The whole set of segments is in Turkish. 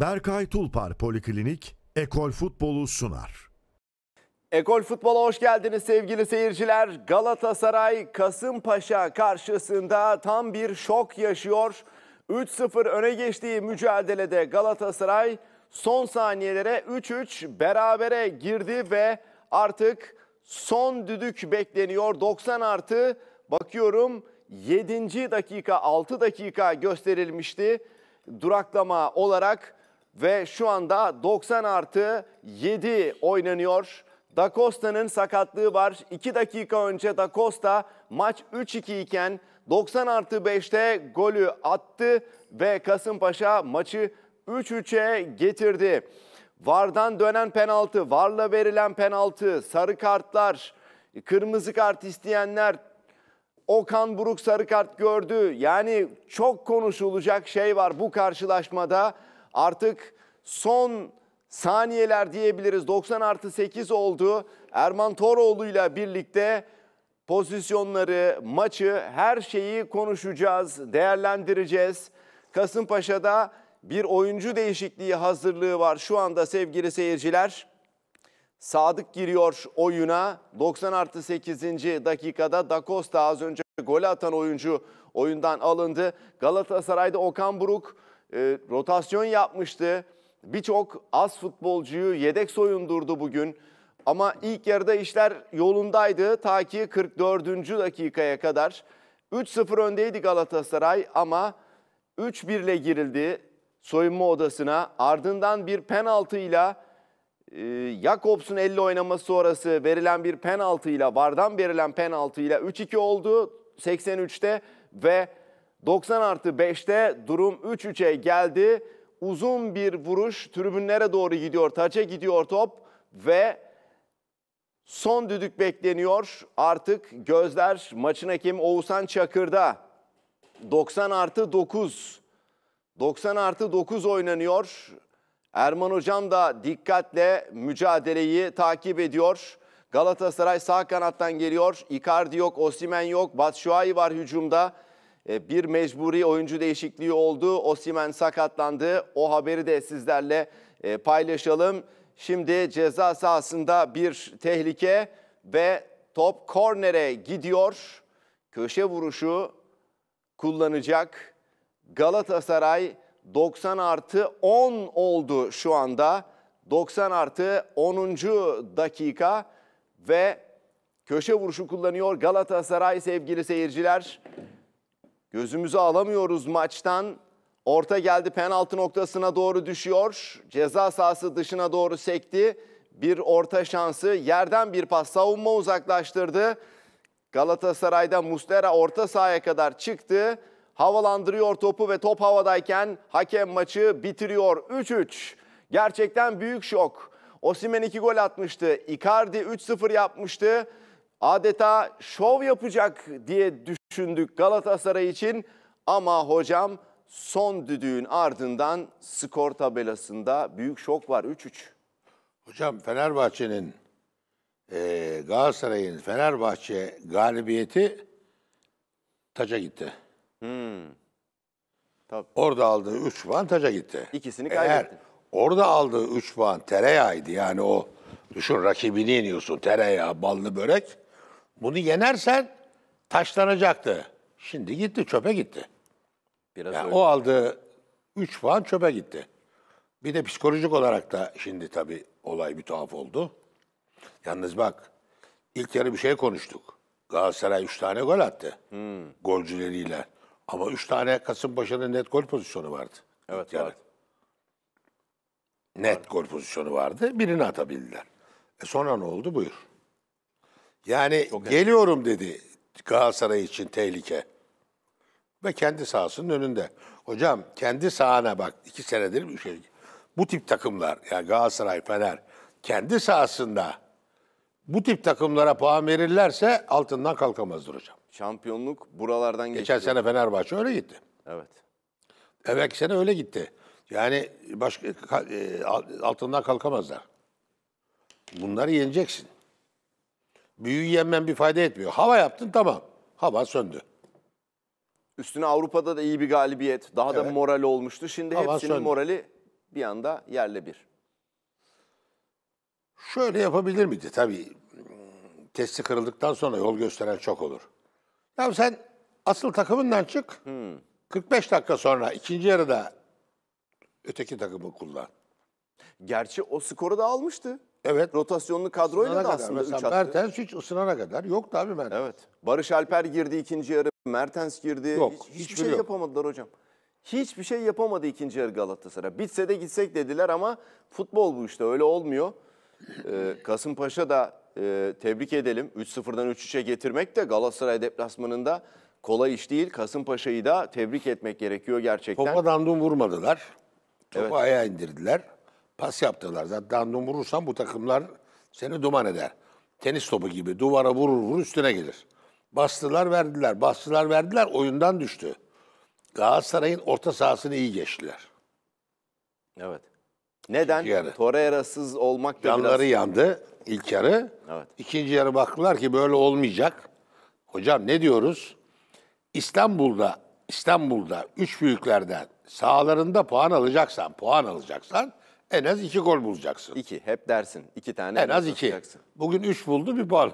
Berkay Tulpar Poliklinik Ekol Futbolu sunar. Ekol Futbol'a hoş geldiniz sevgili seyirciler. Galatasaray Kasımpaşa karşısında tam bir şok yaşıyor. 3-0 öne geçtiği mücadelede Galatasaray son saniyelere 3-3 berabere girdi ve artık son düdük bekleniyor. 90 artı bakıyorum 7. dakika 6 dakika gösterilmişti duraklama olarak ve şu anda 90 artı 7 oynanıyor. Da Costa'nın sakatlığı var. 2 dakika önce Da Costa maç 3-2 iken 90 artı 5'te golü attı ve Kasımpaşa maçı 3-3'e getirdi. Vardan dönen penaltı, varla verilen penaltı, sarı kartlar, kırmızı kart isteyenler, Okan Buruk sarı kart gördü. Yani çok konuşulacak şey var bu karşılaşmada artık son saniyeler diyebiliriz. 90 artı 8 oldu. Erman Toroğlu ile birlikte pozisyonları, maçı, her şeyi konuşacağız, değerlendireceğiz. Kasımpaşa'da bir oyuncu değişikliği hazırlığı var şu anda sevgili seyirciler. Sadık giriyor oyuna. 90 artı 8. dakikada Da Costa az önce golü atan oyuncu oyundan alındı. Galatasaray'da Okan Buruk e, rotasyon yapmıştı. Birçok az futbolcuyu yedek soyundurdu bugün. Ama ilk yarıda işler yolundaydı ta ki 44. dakikaya kadar. 3-0 öndeydi Galatasaray ama 3-1 ile girildi soyunma odasına. Ardından bir penaltıyla e, Jakobs'un elle oynaması sonrası verilen bir penaltıyla, vardan verilen penaltıyla 3-2 oldu 83'te ve 90 artı 5'te durum 3-3'e geldi. Uzun bir vuruş tribünlere doğru gidiyor. Taça gidiyor top ve son düdük bekleniyor. Artık gözler maçın hakemi Oğuzhan Çakır'da. 90 artı 9. 90 artı 9 oynanıyor. Erman Hocam da dikkatle mücadeleyi takip ediyor. Galatasaray sağ kanattan geliyor. Icardi yok, Osimen yok, Batshuayi var hücumda. E, bir mecburi oyuncu değişikliği oldu. Osimen sakatlandı. O haberi de sizlerle e, paylaşalım. Şimdi ceza sahasında bir tehlike ve top kornere gidiyor. Köşe vuruşu kullanacak. Galatasaray 90 artı 10 oldu şu anda. 90 artı 10. dakika ve köşe vuruşu kullanıyor Galatasaray sevgili seyirciler. Gözümüzü alamıyoruz maçtan. Orta geldi penaltı noktasına doğru düşüyor. Ceza sahası dışına doğru sekti. Bir orta şansı yerden bir pas savunma uzaklaştırdı. Galatasaray'da Mustera orta sahaya kadar çıktı. Havalandırıyor topu ve top havadayken hakem maçı bitiriyor. 3-3. Gerçekten büyük şok. Osimen 2 gol atmıştı. Icardi 3-0 yapmıştı adeta şov yapacak diye düşündük Galatasaray için ama hocam son düdüğün ardından skor tabelasında büyük şok var 3-3. Hocam Fenerbahçe'nin e, Galatasaray'ın Fenerbahçe galibiyeti taça gitti. Hmm. Tabii. Orada aldığı 3 puan taça gitti. İkisini kaybetti. Eğer orada aldığı 3 puan tereyağıydı yani o düşün rakibini yeniyorsun tereyağı ballı börek. Bunu yenersen taşlanacaktı. Şimdi gitti çöpe gitti. Biraz yani o aldığı 3 puan çöpe gitti. Bir de psikolojik olarak da şimdi tabii olay bir tuhaf oldu. Yalnız bak ilk yarı bir şey konuştuk. Galatasaray 3 tane gol attı. Hmm. Golcüleriyle. Ama 3 tane Kasımpaşa'nın net gol pozisyonu vardı. Evet, yani. evet. Net gol pozisyonu vardı. Birini atabildiler. E sonra ne oldu? Buyur. Yani Çok geliyorum önemli. dedi Galatasaray için tehlike. Ve kendi sahasının önünde. Hocam kendi sahana bak iki senedir bir şey. Bu tip takımlar yani Galatasaray, Fener kendi sahasında bu tip takımlara puan verirlerse altından kalkamazdır hocam. Şampiyonluk buralardan geçti. Geçen sene Fenerbahçe öyle gitti. Evet. Evvelki sene öyle gitti. Yani başka e, altından kalkamazlar. Bunları yeneceksin. Büyüyü yenmen bir fayda etmiyor. Hava yaptın tamam. Hava söndü. Üstüne Avrupa'da da iyi bir galibiyet. Daha evet. da moral olmuştu. Şimdi Hava hepsinin söndü. morali bir anda yerle bir. Şöyle yapabilir miydi? Tabii testi kırıldıktan sonra yol gösteren çok olur. Ya sen asıl takımından çık. Hmm. 45 dakika sonra ikinci yarıda öteki takımı kullan. Gerçi o skoru da almıştı. Evet. Rotasyonlu kadroyla da aslında üç mesela attı. Mertens hiç ısınana kadar yoktu abi Mertens. Evet. Barış Alper girdi ikinci yarı. Mertens girdi. Yok, Hiç- hiçbir hiçbir şey yok. yapamadılar hocam. Hiçbir şey yapamadı ikinci yarı Galatasaray. Bitse de gitsek dediler ama futbol bu işte öyle olmuyor. Ee, Kasımpaşa da e, tebrik edelim. 3-0'dan 3-3'e getirmek de Galatasaray deplasmanında kolay iş değil. Kasımpaşa'yı da tebrik etmek gerekiyor gerçekten. Topa dandum vurmadılar. Topu Evet. ayağa indirdiler. Pas yaptılar. Zaten vurursan bu takımlar seni duman eder. Tenis topu gibi duvara vurur vurur üstüne gelir. Bastılar verdiler, bastılar verdiler oyundan düştü. Galatasaray'ın orta sahasını iyi geçtiler. Evet. Neden? Yarı. Torreira'sız olmak da Yanları biraz... yandı ilk yarı. Evet. İkinci yarı baktılar ki böyle olmayacak. Hocam ne diyoruz? İstanbul'da İstanbul'da üç büyüklerden sahalarında puan alacaksan, puan alacaksan en az iki gol bulacaksın. İki, hep dersin. İki tane. En az iki. Bugün üç buldu, bir bal.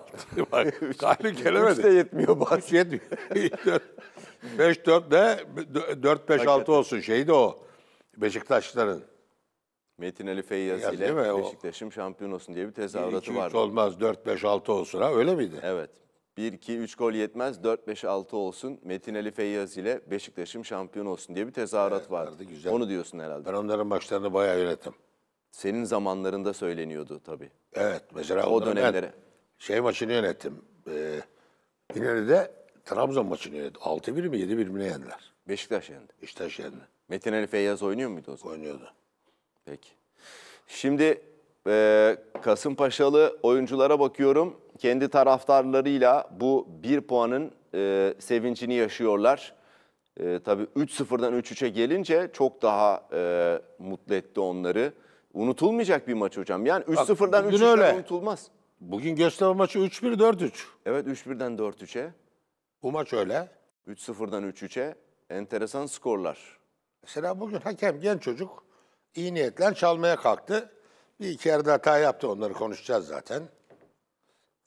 Galip gelemedi. Üç de yetmiyor bazen. Üç yetmiyor. beş, dört de Dört, beş, altı olsun. Şey de o. Beşiktaşların. Metin Ali Feyyaz ya, ile Beşiktaş'ın şampiyon olsun diye bir tezahüratı var. olmaz, dört, beş, altı olsun ha öyle miydi? Evet. 1-2-3 gol yetmez 4-5-6 olsun Metin Ali Feyyaz ile Beşiktaş'ım şampiyon olsun diye bir tezahürat evet, vardı. Güzel. Onu diyorsun herhalde. Ben onların maçlarını bayağı yönettim. Senin zamanlarında söyleniyordu tabii. Evet mesela o dönemlere. Şey maçını yönettim. Ee, İnönü'de Trabzon maçını yönetti. 6-1 mi 7-1 mi ne yendiler? Beşiktaş yendi. Beşiktaş yendi. Metin Ali Feyyaz oynuyor muydu o zaman? Oynuyordu. Peki. Şimdi e, Kasımpaşalı oyunculara bakıyorum kendi taraftarlarıyla bu bir puanın e, sevincini yaşıyorlar. E, tabii 3-0'dan 3-3'e gelince çok daha e, mutlu etti onları. Unutulmayacak bir maç hocam. Yani 3-0'dan 3-3'ten unutulmaz. Bugün Göztepe maçı 3-1, 4-3. Evet 3-1'den 4-3'e. Bu maç öyle. 3-0'dan 3-3'e enteresan skorlar. Mesela bugün hakem genç çocuk iyi niyetle çalmaya kalktı. Bir iki yerde hata yaptı onları konuşacağız zaten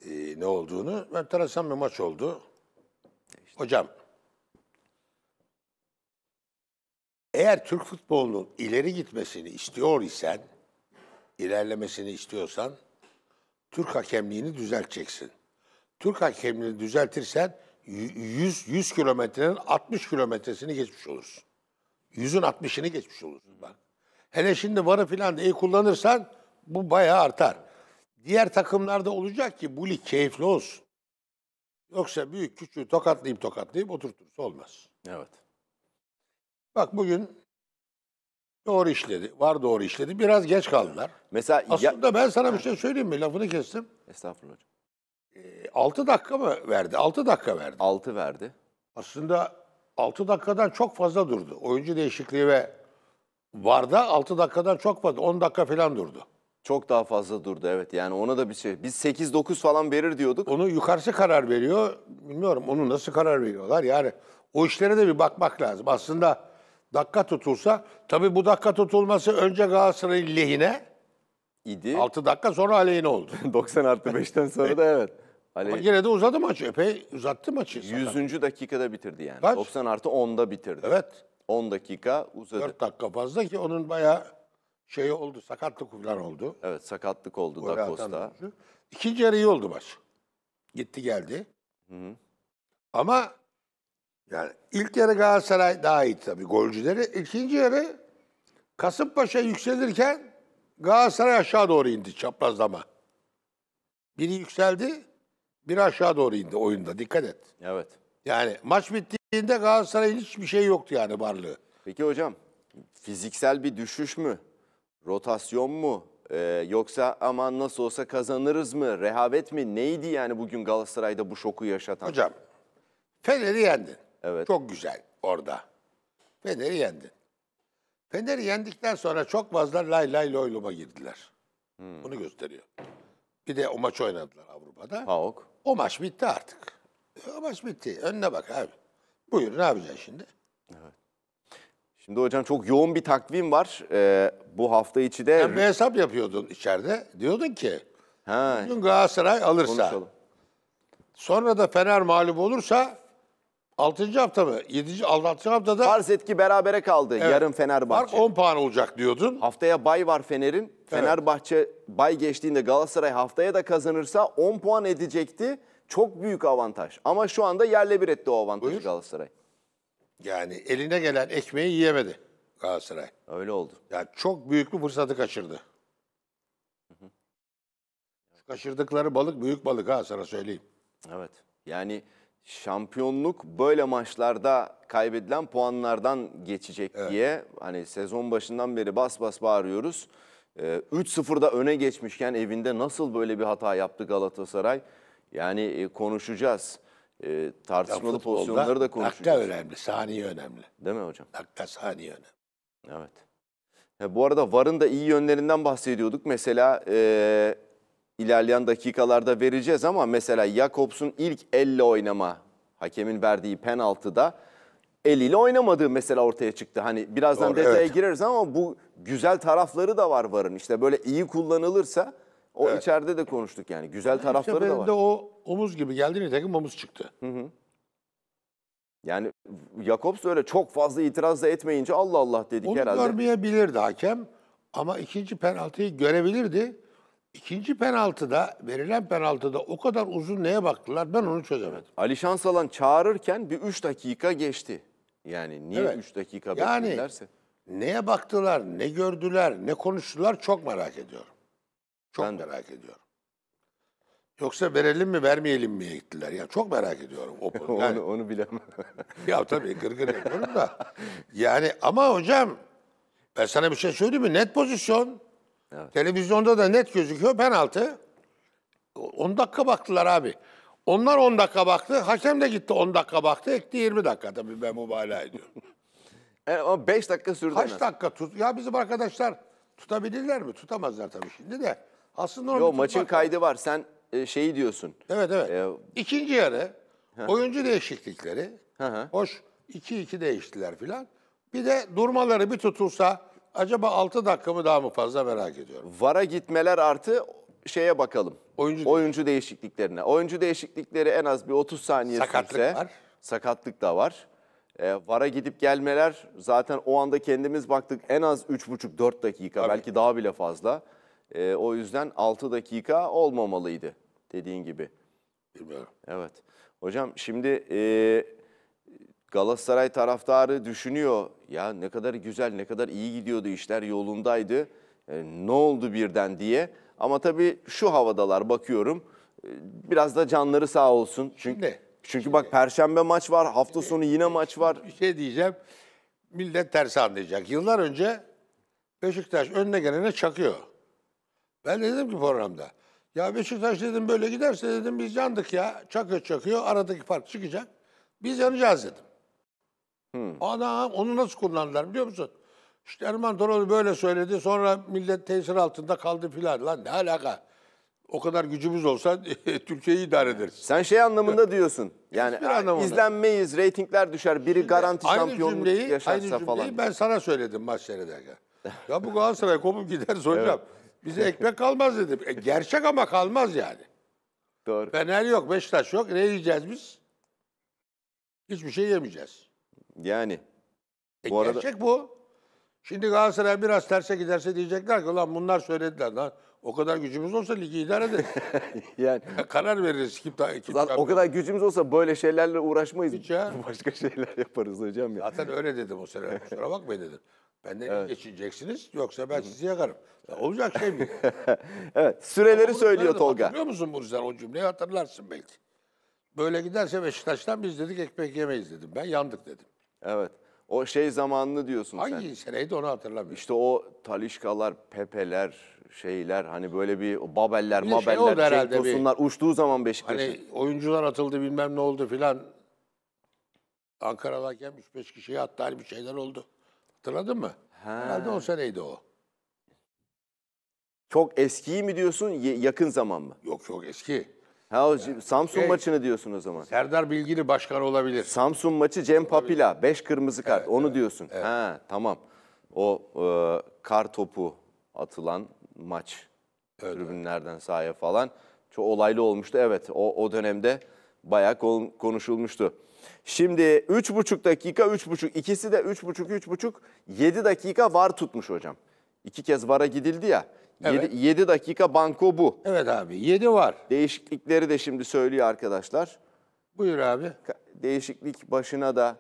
e, ne olduğunu. Enteresan bir maç oldu. İşte. Hocam, eğer Türk futbolunun ileri gitmesini istiyor isen, ilerlemesini istiyorsan, Türk hakemliğini düzelteceksin. Türk hakemliğini düzeltirsen 100, 100 kilometrenin 60 kilometresini geçmiş olursun. 100'ün 60'ını geçmiş olursun bak. Hele şimdi varı filan da iyi kullanırsan bu bayağı artar diğer takımlarda olacak ki bu lig keyifli olsun. Yoksa büyük küçüğü tokatlayıp tokatlayıp oturtursa olmaz. Evet. Bak bugün doğru işledi. Var doğru işledi. Biraz geç kaldılar. Mesela Aslında ya... ben sana bir şey söyleyeyim mi? Lafını kestim. Estağfurullah hocam. E, ee, 6 dakika mı verdi? 6 dakika verdi. 6 verdi. Aslında 6 dakikadan çok fazla durdu. Oyuncu değişikliği ve Varda 6 dakikadan çok fazla 10 dakika falan durdu. Çok daha fazla durdu evet. Yani ona da bir şey. Biz 8-9 falan verir diyorduk. Onu yukarısı karar veriyor. Bilmiyorum onu nasıl karar veriyorlar. Yani o işlere de bir bakmak lazım. Aslında dakika tutulsa, tabii bu dakika tutulması önce Galatasaray'ın lehine idi. 6 dakika sonra aleyhine oldu. 90 artı 5'ten sonra da evet. Aleyh... Ama yine de uzadı maç. Epey uzattı maçı. 100. dakikada bitirdi yani. Kaç? 90 artı 10'da bitirdi. Evet. 10 dakika uzadı. 4 dakika fazla ki onun bayağı şey oldu, sakatlık falan oldu. Evet sakatlık oldu Gol da Costa. İkinci yarı iyi oldu maç. Gitti geldi. Hı hı. Ama yani ilk yarı Galatasaray daha iyi tabii golcüleri. İkinci yarı Kasımpaşa yükselirken Galatasaray aşağı doğru indi çaprazlama. Biri yükseldi, biri aşağı doğru indi oyunda. Dikkat et. Evet. Yani maç bittiğinde Galatasaray'ın hiçbir şey yoktu yani varlığı. Peki hocam fiziksel bir düşüş mü? rotasyon mu? Ee, yoksa aman nasıl olsa kazanırız mı? Rehavet mi? Neydi yani bugün Galatasaray'da bu şoku yaşatan? Hocam Fener'i yendin. Evet. Çok güzel orada. Fener'i yendin. Fener'i yendikten sonra çok fazla lay lay loyluma girdiler. Hmm. Bunu gösteriyor. Bir de o maç oynadılar Avrupa'da. Haok. O maç bitti artık. E, o maç bitti. Önüne bak abi. Buyur ne yapacaksın şimdi? Evet. Şimdi hocam çok yoğun bir takvim var. Ee, bu hafta içi de... Sen bir hesap yapıyordun içeride. Diyordun ki ha. bugün Galatasaray alırsa. Konuşalım. Sonra da Fener mağlup olursa 6. hafta mı? 7. 6. haftada... Farz et ki berabere kaldı evet, yarın Fenerbahçe. Fark 10 puan olacak diyordun. Haftaya bay var Fener'in. Fenerbahçe bay geçtiğinde Galatasaray haftaya da kazanırsa 10 puan edecekti. Çok büyük avantaj. Ama şu anda yerle bir etti o avantajı Buyur. Galatasaray. Yani eline gelen ekmeği yiyemedi Galatasaray. Öyle oldu. Yani çok büyük bir fırsatı kaçırdı. Hı hı. kaçırdıkları balık büyük balık ha sana söyleyeyim. Evet. Yani şampiyonluk böyle maçlarda kaybedilen puanlardan geçecek evet. diye hani sezon başından beri bas bas bağırıyoruz. Ee, 3-0'da öne geçmişken evinde nasıl böyle bir hata yaptı Galatasaray? Yani e, konuşacağız e, tartışmalı pozisyonları da konuşacağız. Dakika önemli, saniye önemli. Değil mi hocam? Dakika saniye önemli. Evet. Ya, bu arada VAR'ın da iyi yönlerinden bahsediyorduk. Mesela e, ilerleyen dakikalarda vereceğiz ama mesela Jakobs'un ilk elle oynama, hakemin verdiği penaltıda eliyle oynamadığı mesela ortaya çıktı. Hani birazdan Doğru, detaya evet. gireriz ama bu güzel tarafları da var VAR'ın. İşte böyle iyi kullanılırsa o Evet. içeride de konuştuk yani. Güzel tarafları da var. Seferinde o omuz gibi geldi takım omuz çıktı. Yani Jakobs öyle çok fazla itiraz da etmeyince Allah Allah dedik Onu herhalde. görmeyebilirdi hakem ama ikinci penaltıyı görebilirdi. İkinci penaltıda, verilen penaltıda o kadar uzun neye baktılar ben onu çözemedim. Ali Şansalan çağırırken bir 3 dakika geçti. Yani niye 3 Evet. dakika Yani- bekledilerse. Neye baktılar, ne gördüler, ne konuştular çok merak ediyorum. Çok ben... merak ediyorum. Yoksa verelim mi vermeyelim mi gittiler. Yani çok merak ediyorum. yani, onu, onu bilemem. ya tabii gırgır yapıyorum da. Yani ama hocam ben sana bir şey söyleyeyim mi? Net pozisyon. Evet. Televizyonda da net gözüküyor penaltı. 10 dakika baktılar abi. Onlar 10 dakika baktı. Hakem de gitti 10 dakika baktı. Ekti 20 dakika tabii ben mübalağa ediyorum. yani e, o 5 dakika sürdü. Kaç dakika tut? Ya bizim arkadaşlar tutabilirler mi? Tutamazlar tabii şimdi de. Aslında onun Yo maçın bak- kaydı var. Sen e, şeyi diyorsun. Evet evet. Ee, İkinci yarı oyuncu değişiklikleri. Hı hı. Hoş 2-2 değiştiler filan. Bir de durmaları bir tutulsa acaba 6 dakika mı daha mı fazla merak ediyorum. Vara gitmeler artı şeye bakalım. Oyuncu- değişikliklerine. Oyuncu değişiklikleri en az bir 30 saniye Sakatlık sürse. var. Sakatlık da var. Ee, vara gidip gelmeler zaten o anda kendimiz baktık en az 3,5-4 dakika belki daha bile fazla. E, o yüzden 6 dakika olmamalıydı dediğin gibi. Bilmiyorum. Evet. Hocam şimdi e, Galatasaray taraftarı düşünüyor. Ya ne kadar güzel, ne kadar iyi gidiyordu, işler yolundaydı. E, ne oldu birden diye. Ama tabii şu havadalar bakıyorum. E, biraz da canları sağ olsun. Çünkü ne? Çünkü şimdi, bak perşembe maç var, hafta sonu yine maç var. Bir şey diyeceğim, millet ters anlayacak. Yıllar önce Beşiktaş önüne gelene çakıyor. Ben de dedim ki programda. Ya Beşiktaş dedim böyle giderse dedim biz yandık ya. Çakıyor çakıyor aradaki fark çıkacak. Biz yanacağız dedim. Hmm. Adam onu nasıl kullandılar biliyor musun? İşte Erman Toroğlu böyle söyledi. Sonra millet tesir altında kaldı filan. Lan ne alaka? O kadar gücümüz olsa Türkiye'yi idare ederiz. Sen şey anlamında diyorsun. Yani anlamında. izlenmeyiz, reytingler düşer, biri Şimdi garanti aynı şampiyonluk cümleyi, yaşarsa aynı cümleyi falan. ben sana söyledim maç seyredeyken. ya bu Galatasaray kopup gideriz hocam. Evet. Bize ekmek kalmaz dedim. E, gerçek ama kalmaz yani. Doğru. Fener yok, Beşiktaş yok. Ne yiyeceğiz biz? Hiçbir şey yemeyeceğiz. Yani. E, bu gerçek arada... bu. Şimdi Galatasaray biraz terse giderse diyecekler ki ulan bunlar söylediler lan. O kadar gücümüz olsa ligi idare ederiz. yani karar veririz kim daha kim Lan o kadar gücümüz olsa böyle şeylerle uğraşmayız. Hiç ya. Başka şeyler yaparız hocam ya. Zaten öyle dedim o sene. Kusura bakmayın dedim. Benden evet. geçineceksiniz yoksa ben sizi yakarım. Ya olacak şey mi? evet. Süreleri söylüyor Tolga. Biliyor musun Burcu'dan o cümleyi hatırlarsın belki. Böyle giderse Beşiktaş'tan biz dedik ekmek yemeyiz dedim. Ben yandık dedim. Evet. O şey zamanını diyorsun Hangi sen. Hangi seneydi onu hatırlamıyorum. İşte o Talişkalar, Pepeler, şeyler hani böyle bir Babeller, bir şey Mabeller, şey Cenk Tosunlar bir, uçtuğu zaman Beşiktaş'ın. Hani oyuncular atıldı bilmem ne oldu filan. Ankara'dayken 3-5 kişiye hatta hani bir şeyler oldu. Hatırladın mı? He. Herhalde o seneydi o. Çok eskiyi mi diyorsun, yakın zaman mı? Yok çok eski. Ha o yani, Samsun şey, maçını diyorsun o zaman. Serdar Bilgili başkan olabilir. Samsun maçı Cem Papila 5 kırmızı kart evet, onu evet, diyorsun. Evet. Ha tamam. O e, kar topu atılan maç evet, tribünlerden evet. sahaya falan çok olaylı olmuştu. Evet o o dönemde bayağı konuşulmuştu. Şimdi 3,5 dakika 3,5 ikisi de 3,5 3,5 7 dakika var tutmuş hocam. İki kez vara gidildi ya. Evet. 7, 7 dakika banko bu. Evet abi 7 var. Değişiklikleri de şimdi söylüyor arkadaşlar. Buyur abi. Değişiklik başına da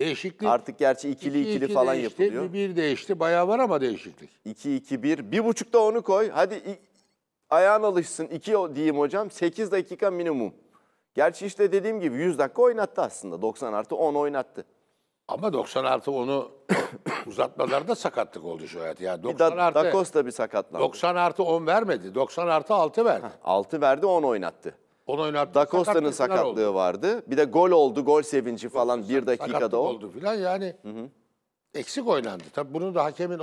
Değişiklik. Artık gerçi ikili ikili, ikili falan değişti, yapılıyor. Bir değişti. Bayağı var ama değişiklik. 2 2 1. Bir buçuk da onu koy. Hadi ayağın alışsın. 2 diyeyim hocam. 8 dakika minimum. Gerçi işte dediğim gibi 100 dakika oynattı aslında. 90 artı 10 oynattı. Ama 90 artı onu uzatmalarda sakatlık oldu şu hayat. Yani 90 da, artı, da bir sakatlandı. 90 artı 10 vermedi. 90 artı 6 verdi. Heh, 6 verdi 10 oynattı. 10 oynattı. Da sakatlığı oldu. vardı. Bir de gol oldu, gol sevinci falan bir dakikada o. oldu falan yani hı hı. eksik oynandı. Tabii bunun da hakemin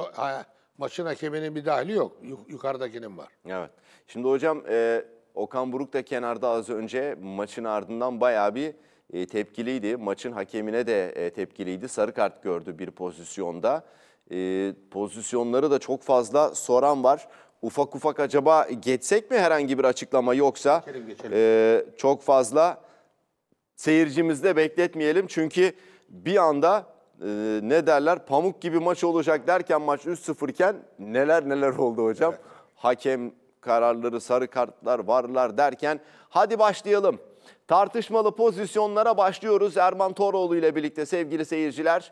maçın hakeminin bir dahili yok. Yukarıdakinin var. Evet. Şimdi hocam e, Okan Buruk da kenarda az önce maçın ardından bayağı bir e, tepkiliydi. Maçın hakemine de e, tepkiliydi. Sarı kart gördü bir pozisyonda. E, pozisyonları da çok fazla soran var. Ufak ufak acaba geçsek mi herhangi bir açıklama yoksa geçelim, geçelim. E, çok fazla seyircimizde bekletmeyelim. Çünkü bir anda e, ne derler pamuk gibi maç olacak derken maç 3-0 iken neler neler oldu hocam. Evet. Hakem kararları, sarı kartlar, varlar derken hadi başlayalım. Tartışmalı pozisyonlara başlıyoruz Erman Toroğlu ile birlikte sevgili seyirciler.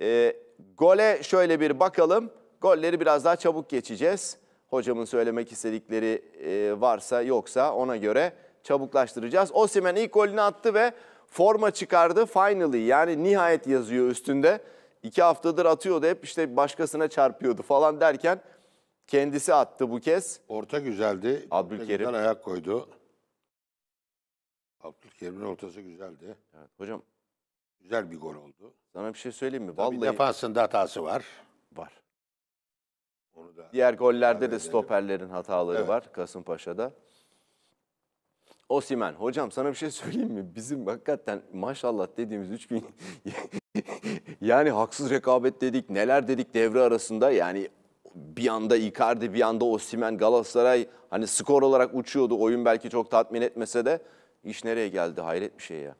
E, gole şöyle bir bakalım. Golleri biraz daha çabuk geçeceğiz. Hocamın söylemek istedikleri e, varsa yoksa ona göre çabuklaştıracağız. Osimen ilk golünü attı ve forma çıkardı. Finally yani nihayet yazıyor üstünde. İki haftadır atıyordu hep işte başkasına çarpıyordu falan derken Kendisi attı bu kez. Orta güzeldi. Abdülkerim. Güzel ayak koydu. Abdülkerim'in ortası güzeldi. Evet, hocam. Güzel bir gol oldu. Sana bir şey söyleyeyim mi? Vallahi... Tabii defansında hatası var. Var. Onu da Diğer gollerde de stoperlerin hataları evet. var Kasımpaşa'da. Osimen. Hocam sana bir şey söyleyeyim mi? Bizim hakikaten maşallah dediğimiz 3000 yani haksız rekabet dedik, neler dedik devre arasında yani bir anda Icardi, bir anda Osimhen, Galatasaray hani skor olarak uçuyordu. Oyun belki çok tatmin etmese de iş nereye geldi hayret bir şey ya.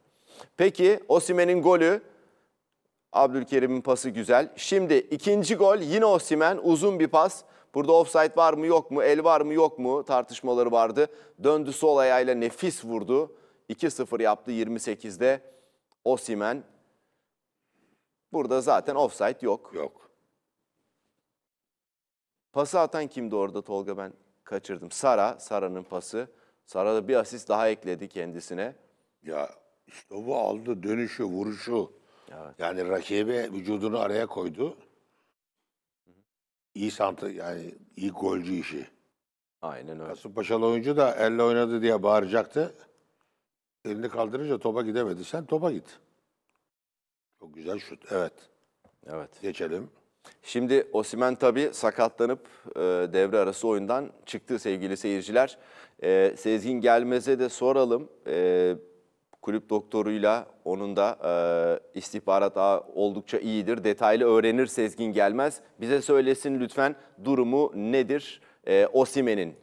Peki Osimhen'in golü Abdülkerim'in pası güzel. Şimdi ikinci gol yine Osimhen uzun bir pas. Burada offside var mı yok mu, el var mı yok mu tartışmaları vardı. Döndü sol ayağıyla nefis vurdu. 2-0 yaptı 28'de Osimen. Burada zaten offside yok. Yok. Pası atan kimdi orada Tolga ben kaçırdım. Sara, Sara'nın pası. Sara da bir asist daha ekledi kendisine. Ya işte bu aldı dönüşü, vuruşu. Evet. Yani rakibe vücudunu araya koydu. İyi santı yani iyi golcü işi. Aynen öyle. Kasımpaşalı oyuncu da elle oynadı diye bağıracaktı. Elini kaldırınca topa gidemedi. Sen topa git. Çok güzel şut. Evet. Evet. Geçelim. Şimdi Osimen tabii sakatlanıp e, devre arası oyundan çıktı sevgili seyirciler. E, Sezgin Gelmez'e de soralım. E, kulüp doktoruyla onun da e, istihbarat ağı oldukça iyidir. Detaylı öğrenir Sezgin Gelmez. Bize söylesin lütfen durumu nedir e, Osimen'in.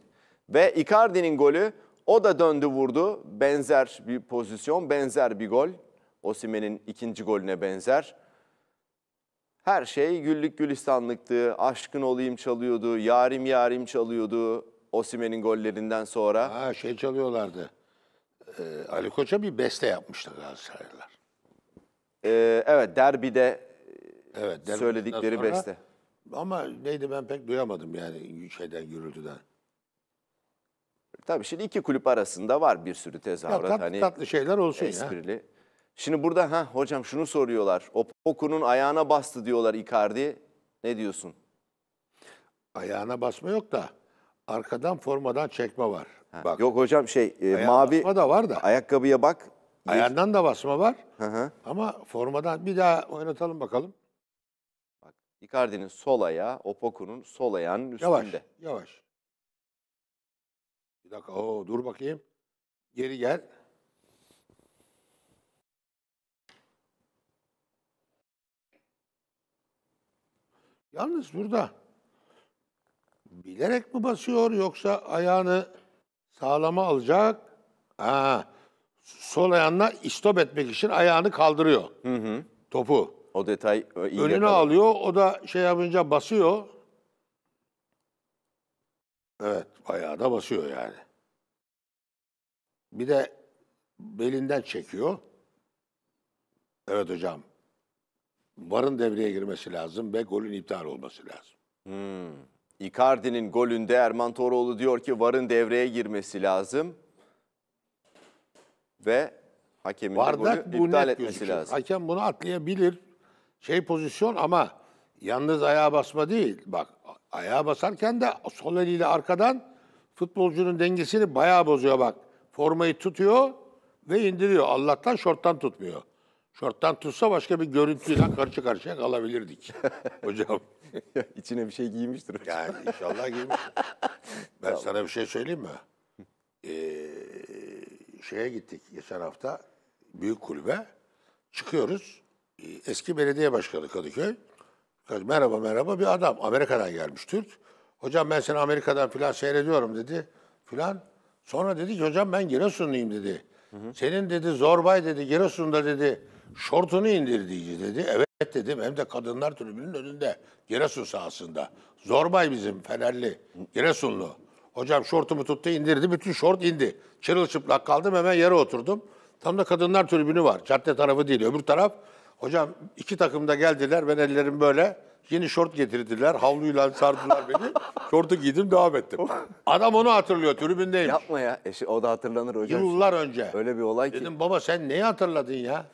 Ve Icardi'nin golü o da döndü vurdu. Benzer bir pozisyon, benzer bir gol. Osimen'in ikinci golüne benzer. Her şey güllük gülistanlıktı. Aşkın olayım çalıyordu. Yarim yarim çalıyordu. Osimen'in gollerinden sonra. Ha şey çalıyorlardı. Ee, Ali Koç'a bir beste yapmıştı Galatasaraylılar. Ee, evet derbide e, evet, söyledikleri sonra, beste. Ama neydi ben pek duyamadım yani şeyden gürültüden. Tabii şimdi iki kulüp arasında var bir sürü tezahürat. Ya, tat, hani tatlı şeyler olsün esprili. ya. Şimdi burada ha hocam şunu soruyorlar. O Poku'nun ayağına bastı diyorlar Icardi. Ne diyorsun? Ayağına basma yok da arkadan formadan çekme var. Ha, bak. Yok hocam şey e, mavi basma da var da. ayakkabıya bak. Ayağından da basma var. Hı hı. Ama formadan bir daha oynatalım bakalım. Bak Icardi'nin sol ayağı Opoku'nun sol ayağının üstünde. Yavaş. Yavaş. Bir dakika. o dur bakayım. Geri gel. Yalnız burada bilerek mi basıyor yoksa ayağını sağlama alacak? Ha, sol ayağına istop etmek için ayağını kaldırıyor. Hı hı. Topu. O detay e, iyi Önüne yakaladı. alıyor. O da şey yapınca basıyor. Evet, bayağı da basıyor yani. Bir de belinden çekiyor. Evet hocam varın devreye girmesi lazım ve golün iptal olması lazım. Hmm. Icardi'nin golünde Erman Toroğlu diyor ki varın devreye girmesi lazım ve hakemin Vardak golü bu iptal etmesi gözüküyor. lazım. Hakem bunu atlayabilir. Şey pozisyon ama yalnız ayağa basma değil. Bak ayağa basarken de sol eliyle arkadan futbolcunun dengesini bayağı bozuyor bak. Formayı tutuyor ve indiriyor. Allah'tan şorttan tutmuyor. Şorttan tutsa başka bir görüntüyle karşı karşıya kalabilirdik hocam. Ya içine bir şey giymiştir hocam. Yani inşallah giymiştir. ben tamam. sana bir şey söyleyeyim mi? Ee, şeye gittik geçen hafta büyük kulübe. Çıkıyoruz. Ee, eski belediye başkanı Kadıköy. Merhaba merhaba bir adam Amerika'dan gelmiş Türk. Hocam ben seni Amerika'dan filan seyrediyorum dedi. Filan. Sonra dedi ki hocam ben Giresunluyum dedi. Hı hı. Senin dedi Zorbay dedi Giresun'da dedi şortunu indir diye dedi. Evet dedim hem de kadınlar tribünün önünde Giresun sahasında. Zorbay bizim Fenerli, Giresunlu. Hocam şortumu tuttu indirdi. Bütün şort indi. Çırılçıplak kaldım hemen yere oturdum. Tam da kadınlar tribünü var. Cadde tarafı değil öbür taraf. Hocam iki takım da geldiler. Ben ellerim böyle. Yeni şort getirdiler. Havluyla sardılar beni. Şortu giydim devam ettim. Adam onu hatırlıyor. Tribündeymiş. Yapma ya. Eşi, şey, o da hatırlanır hocam. Yıllar önce. Öyle bir olay ki. Dedim baba sen neyi hatırladın ya?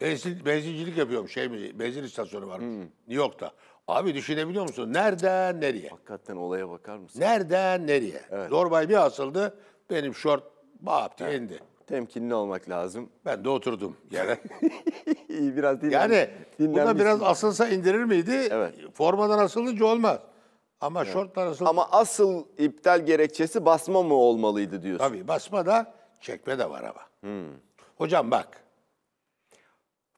Benzin, benzincilik yapıyorum şey mi? Benzin istasyonu var varmış. Hmm. New York'ta. Abi düşünebiliyor musun? Nereden nereye? Hakikaten olaya bakar mısın? Nereden nereye? Evet. Zorbay bir asıldı. Benim şort bağıp diye indi. Temkinli olmak lazım. Ben de oturdum yere. İyi biraz dinlen. Yani bu da biraz asılsa indirir miydi? Evet. Formadan asılınca olmaz. Ama şorttan asıl... Ama asıl iptal gerekçesi basma mı olmalıydı diyorsun? Tabii basma da çekme de var ama. Hmm. Hocam bak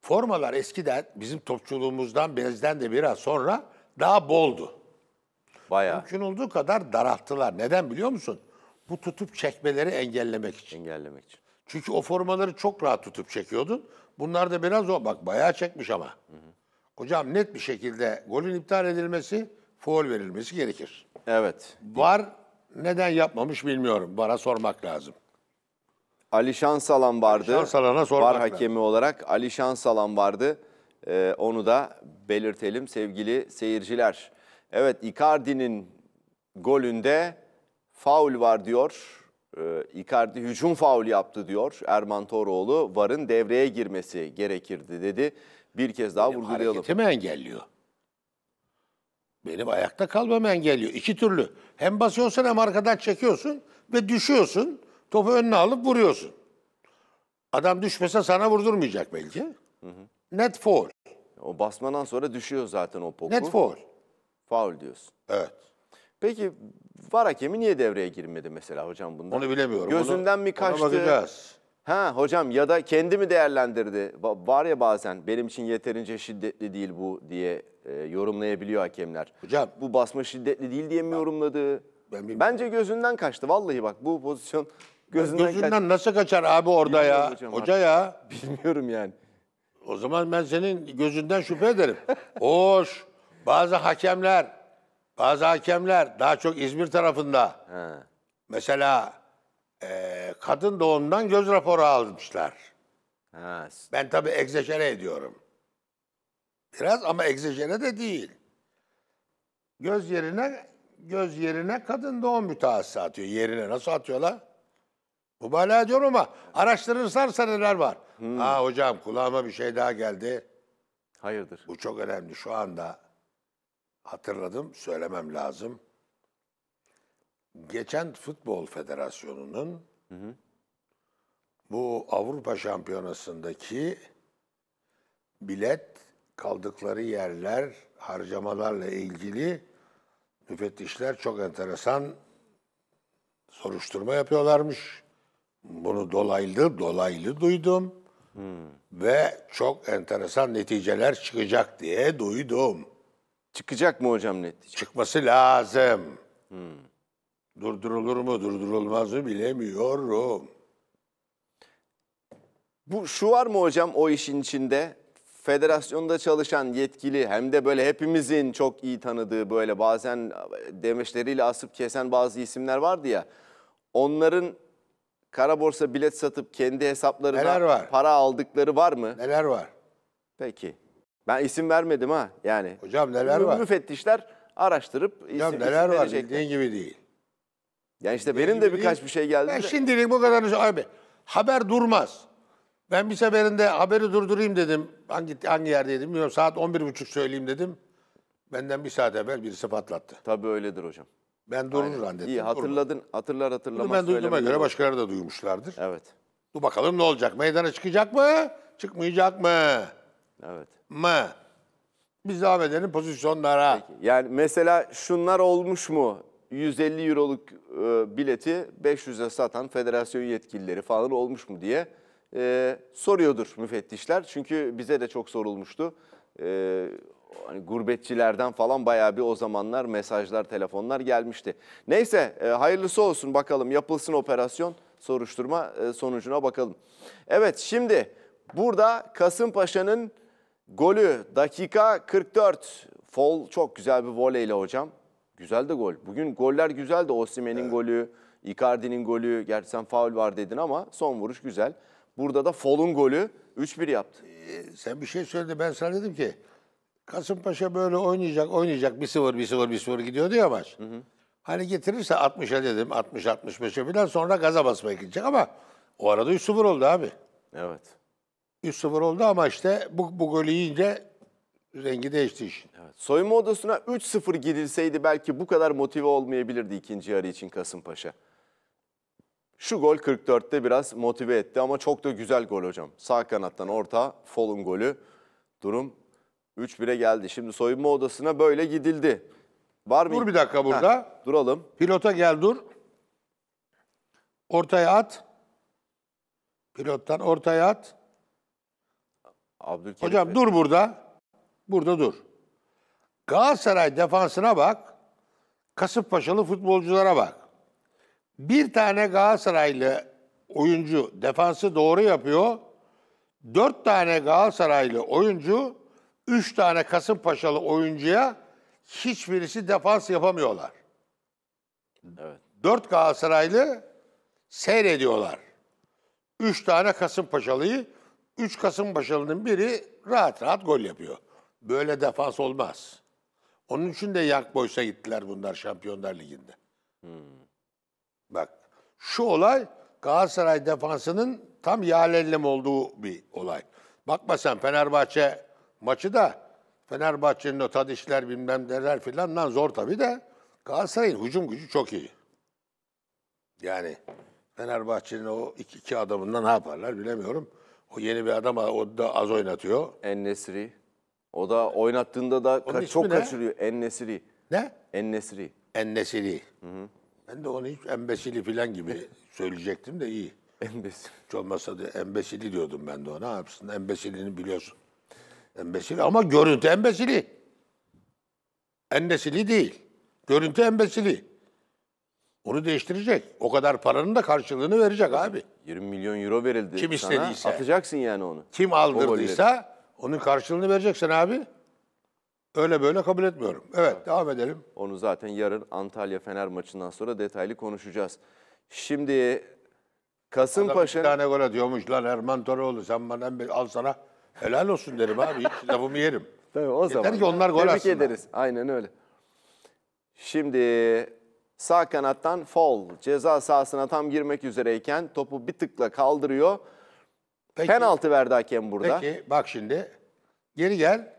formalar eskiden bizim topçuluğumuzdan bizden de biraz sonra daha boldu. Bayağı. Mümkün olduğu kadar daralttılar. Neden biliyor musun? Bu tutup çekmeleri engellemek için. Engellemek için. Çünkü o formaları çok rahat tutup çekiyordun. Bunlar da biraz o. Bak bayağı çekmiş ama. Hı hı. Hocam net bir şekilde golün iptal edilmesi, foul verilmesi gerekir. Evet. Var neden yapmamış bilmiyorum. Bana sormak lazım. Ali Şansalan vardı. Şansalan'a sormak Var hakemi ben. olarak Ali Şansalan vardı. Ee, onu da belirtelim sevgili seyirciler. Evet Icardi'nin golünde faul var diyor. Ee, Icardi hücum faul yaptı diyor. Erman Toroğlu VAR'ın devreye girmesi gerekirdi dedi. Bir kez daha Benim vurgulayalım. Hareketimi engelliyor. Benim ayakta kalmamı engelliyor. İki türlü. Hem basıyorsun hem arkadan çekiyorsun ve düşüyorsun. Topu önüne alıp vuruyorsun. Adam düşmese sana vurdurmayacak belki. Hı hı. Net foul. O basmadan sonra düşüyor zaten o poku. Net foul. Foul diyorsun. Evet. Peki var hakemi niye devreye girmedi mesela hocam bunda? Onu bilemiyorum. Gözünden onu, mi kaçtı? Ona bakacağız. Ha hocam ya da kendi mi değerlendirdi? Var ya bazen benim için yeterince şiddetli değil bu diye e, yorumlayabiliyor hakemler. Hocam. Bu basma şiddetli değil diye mi yorumladı? Ben bilmiyorum. Bence gözünden kaçtı. Vallahi bak bu pozisyon Gözünden, Gözünden kaç... nasıl kaçar abi orada Bilmiyorum ya? Hocam, Hoca ya. Bilmiyorum yani. O zaman ben senin gözünden şüphe ederim. Hoş. Bazı hakemler, bazı hakemler daha çok İzmir tarafında. He. Mesela e, kadın doğumdan göz raporu almışlar. Ha. Ben tabii egzeşere ediyorum. Biraz ama egzejere de değil. Göz yerine göz yerine kadın doğum mütehassısı atıyor. Yerine nasıl atıyorlar? Mübalağa diyorum ama araştırırsan seneler var. Hmm. Ha hocam kulağıma bir şey daha geldi. Hayırdır? Bu çok önemli şu anda. Hatırladım, söylemem lazım. Geçen Futbol Federasyonu'nun hı hı. bu Avrupa Şampiyonası'ndaki bilet kaldıkları yerler harcamalarla ilgili müfettişler çok enteresan soruşturma yapıyorlarmış. Bunu dolaylı dolaylı duydum hmm. ve çok enteresan neticeler çıkacak diye duydum. Çıkacak mı hocam netice? Çıkması lazım. Hmm. Durdurulur mu durdurulmaz mı bilemiyorum. Bu şu var mı hocam o işin içinde? Federasyonda çalışan yetkili hem de böyle hepimizin çok iyi tanıdığı böyle bazen demeçleriyle asıp kesen bazı isimler vardı ya. Onların kara borsa bilet satıp kendi hesaplarına Neler var? para aldıkları var mı? Neler var? Peki. Ben isim vermedim ha yani. Hocam neler var? Müfettişler araştırıp isim, Hocam neler isim var bildiğin gibi değil. Yani işte benim de birkaç değil. bir şey geldi. Ben şimdilik bu kadar abi haber durmaz. Ben bir seferinde haberi durdurayım dedim. Hangi hangi yerdeydim bilmiyorum. Saat 11.30 söyleyeyim dedim. Benden bir saat evvel birisi patlattı. Tabii öyledir hocam. Ben doğru Aynen. İyi hatırladın. Doğru. Hatırlar hatırlamaz. Bunu ben duyduğuma göre başkaları da duymuşlardır. Evet. Dur bakalım ne olacak? Meydana çıkacak mı? Çıkmayacak mı? Evet. Mı? Biz devam edelim pozisyonlara. Peki. Yani mesela şunlar olmuş mu? 150 euroluk e, bileti 500'e satan federasyon yetkilileri falan olmuş mu diye e, soruyordur müfettişler. Çünkü bize de çok sorulmuştu. E, hani gurbetçilerden falan bayağı bir o zamanlar mesajlar, telefonlar gelmişti. Neyse e, hayırlısı olsun bakalım yapılsın operasyon soruşturma e, sonucuna bakalım. Evet şimdi burada Kasımpaşa'nın golü dakika 44. Fol çok güzel bir voleyle hocam. Güzel de gol. Bugün goller güzel de Osimen'in evet. golü, Icardi'nin golü. Gerçi sen faul var dedin ama son vuruş güzel. Burada da Fol'un golü 3-1 yaptı. Ee, sen bir şey söyledin ben sana dedim ki Kasımpaşa böyle oynayacak, oynayacak 1-0, 1-0, 1-0 gidiyordu ya maç. Hı hı. Hani getirirse 60'a dedim, 60-65'e falan sonra gaza basmaya gidecek ama o arada 3-0 oldu abi. Evet. 3-0 oldu ama işte bu, bu golü yiyince rengi değişti işin. Evet. Soyunma odasına 3-0 gidilseydi belki bu kadar motive olmayabilirdi ikinci yarı için Kasımpaşa. Şu gol 44'te biraz motive etti ama çok da güzel gol hocam. Sağ kanattan orta Fol'un golü. Durum 3-1'e geldi. Şimdi soyunma odasına böyle gidildi. Var mı? Dur bir dakika burada. Heh, duralım. Pilota gel dur. Ortaya at. Pilottan ortaya at. Abdülkerim Hocam Bey. dur burada. Burada dur. Galatasaray defansına bak. Kasımpaşalı futbolculara bak. Bir tane Galatasaraylı oyuncu defansı doğru yapıyor. Dört tane Galatasaraylı oyuncu 3 tane Kasımpaşalı oyuncuya hiçbirisi defans yapamıyorlar. Evet. 4 Galatasaraylı seyrediyorlar. 3 tane Kasımpaşalıyı, 3 Kasımpaşalı'nın biri rahat rahat gol yapıyor. Böyle defans olmaz. Onun için de Young Boys'a gittiler bunlar Şampiyonlar Ligi'nde. Hmm. Bak şu olay Galatasaray defansının tam yalellem olduğu bir olay. Bakma sen Fenerbahçe maçı da Fenerbahçe'nin o Tadişler bilmem neler filandan zor tabii de Galatasaray'ın hücum gücü çok iyi. Yani Fenerbahçe'nin o iki, iki adamından ne yaparlar bilemiyorum. O yeni bir adam o da az oynatıyor. Ennesri. O da oynattığında da ka- çok ne? kaçırıyor. Ennesri. Ne? Ennesri. Ennesri. Hı hı. Ben de onu hiç embesili falan gibi söyleyecektim de iyi. Embesil. Hiç olmazsa da embesili diyordum ben de ona. Hepsinin embesilini biliyorsun. Embesili ama görüntü embesili. Ennesili değil. Görüntü embesili. Onu değiştirecek. O kadar paranın da karşılığını verecek abi. 20 milyon euro verildi Kim sana. istediyse. Atacaksın yani onu. Kim aldırdıysa onun karşılığını vereceksin abi. Öyle böyle kabul etmiyorum. Evet, devam edelim. Onu zaten yarın Antalya-Fener maçından sonra detaylı konuşacağız. Şimdi Kasımpaşa... Adam bir tane gol atıyormuş lan Erman Toroğlu sen bana al sana Helal olsun derim abi. Hiç lafımı yerim. Tabii o Yeter ki onlar gol Tebrik atsınlar. ederiz. Aynen öyle. Şimdi sağ kanattan foul ceza sahasına tam girmek üzereyken topu bir tıkla kaldırıyor. Peki, Penaltı verdi hakem burada. Peki bak şimdi geri gel.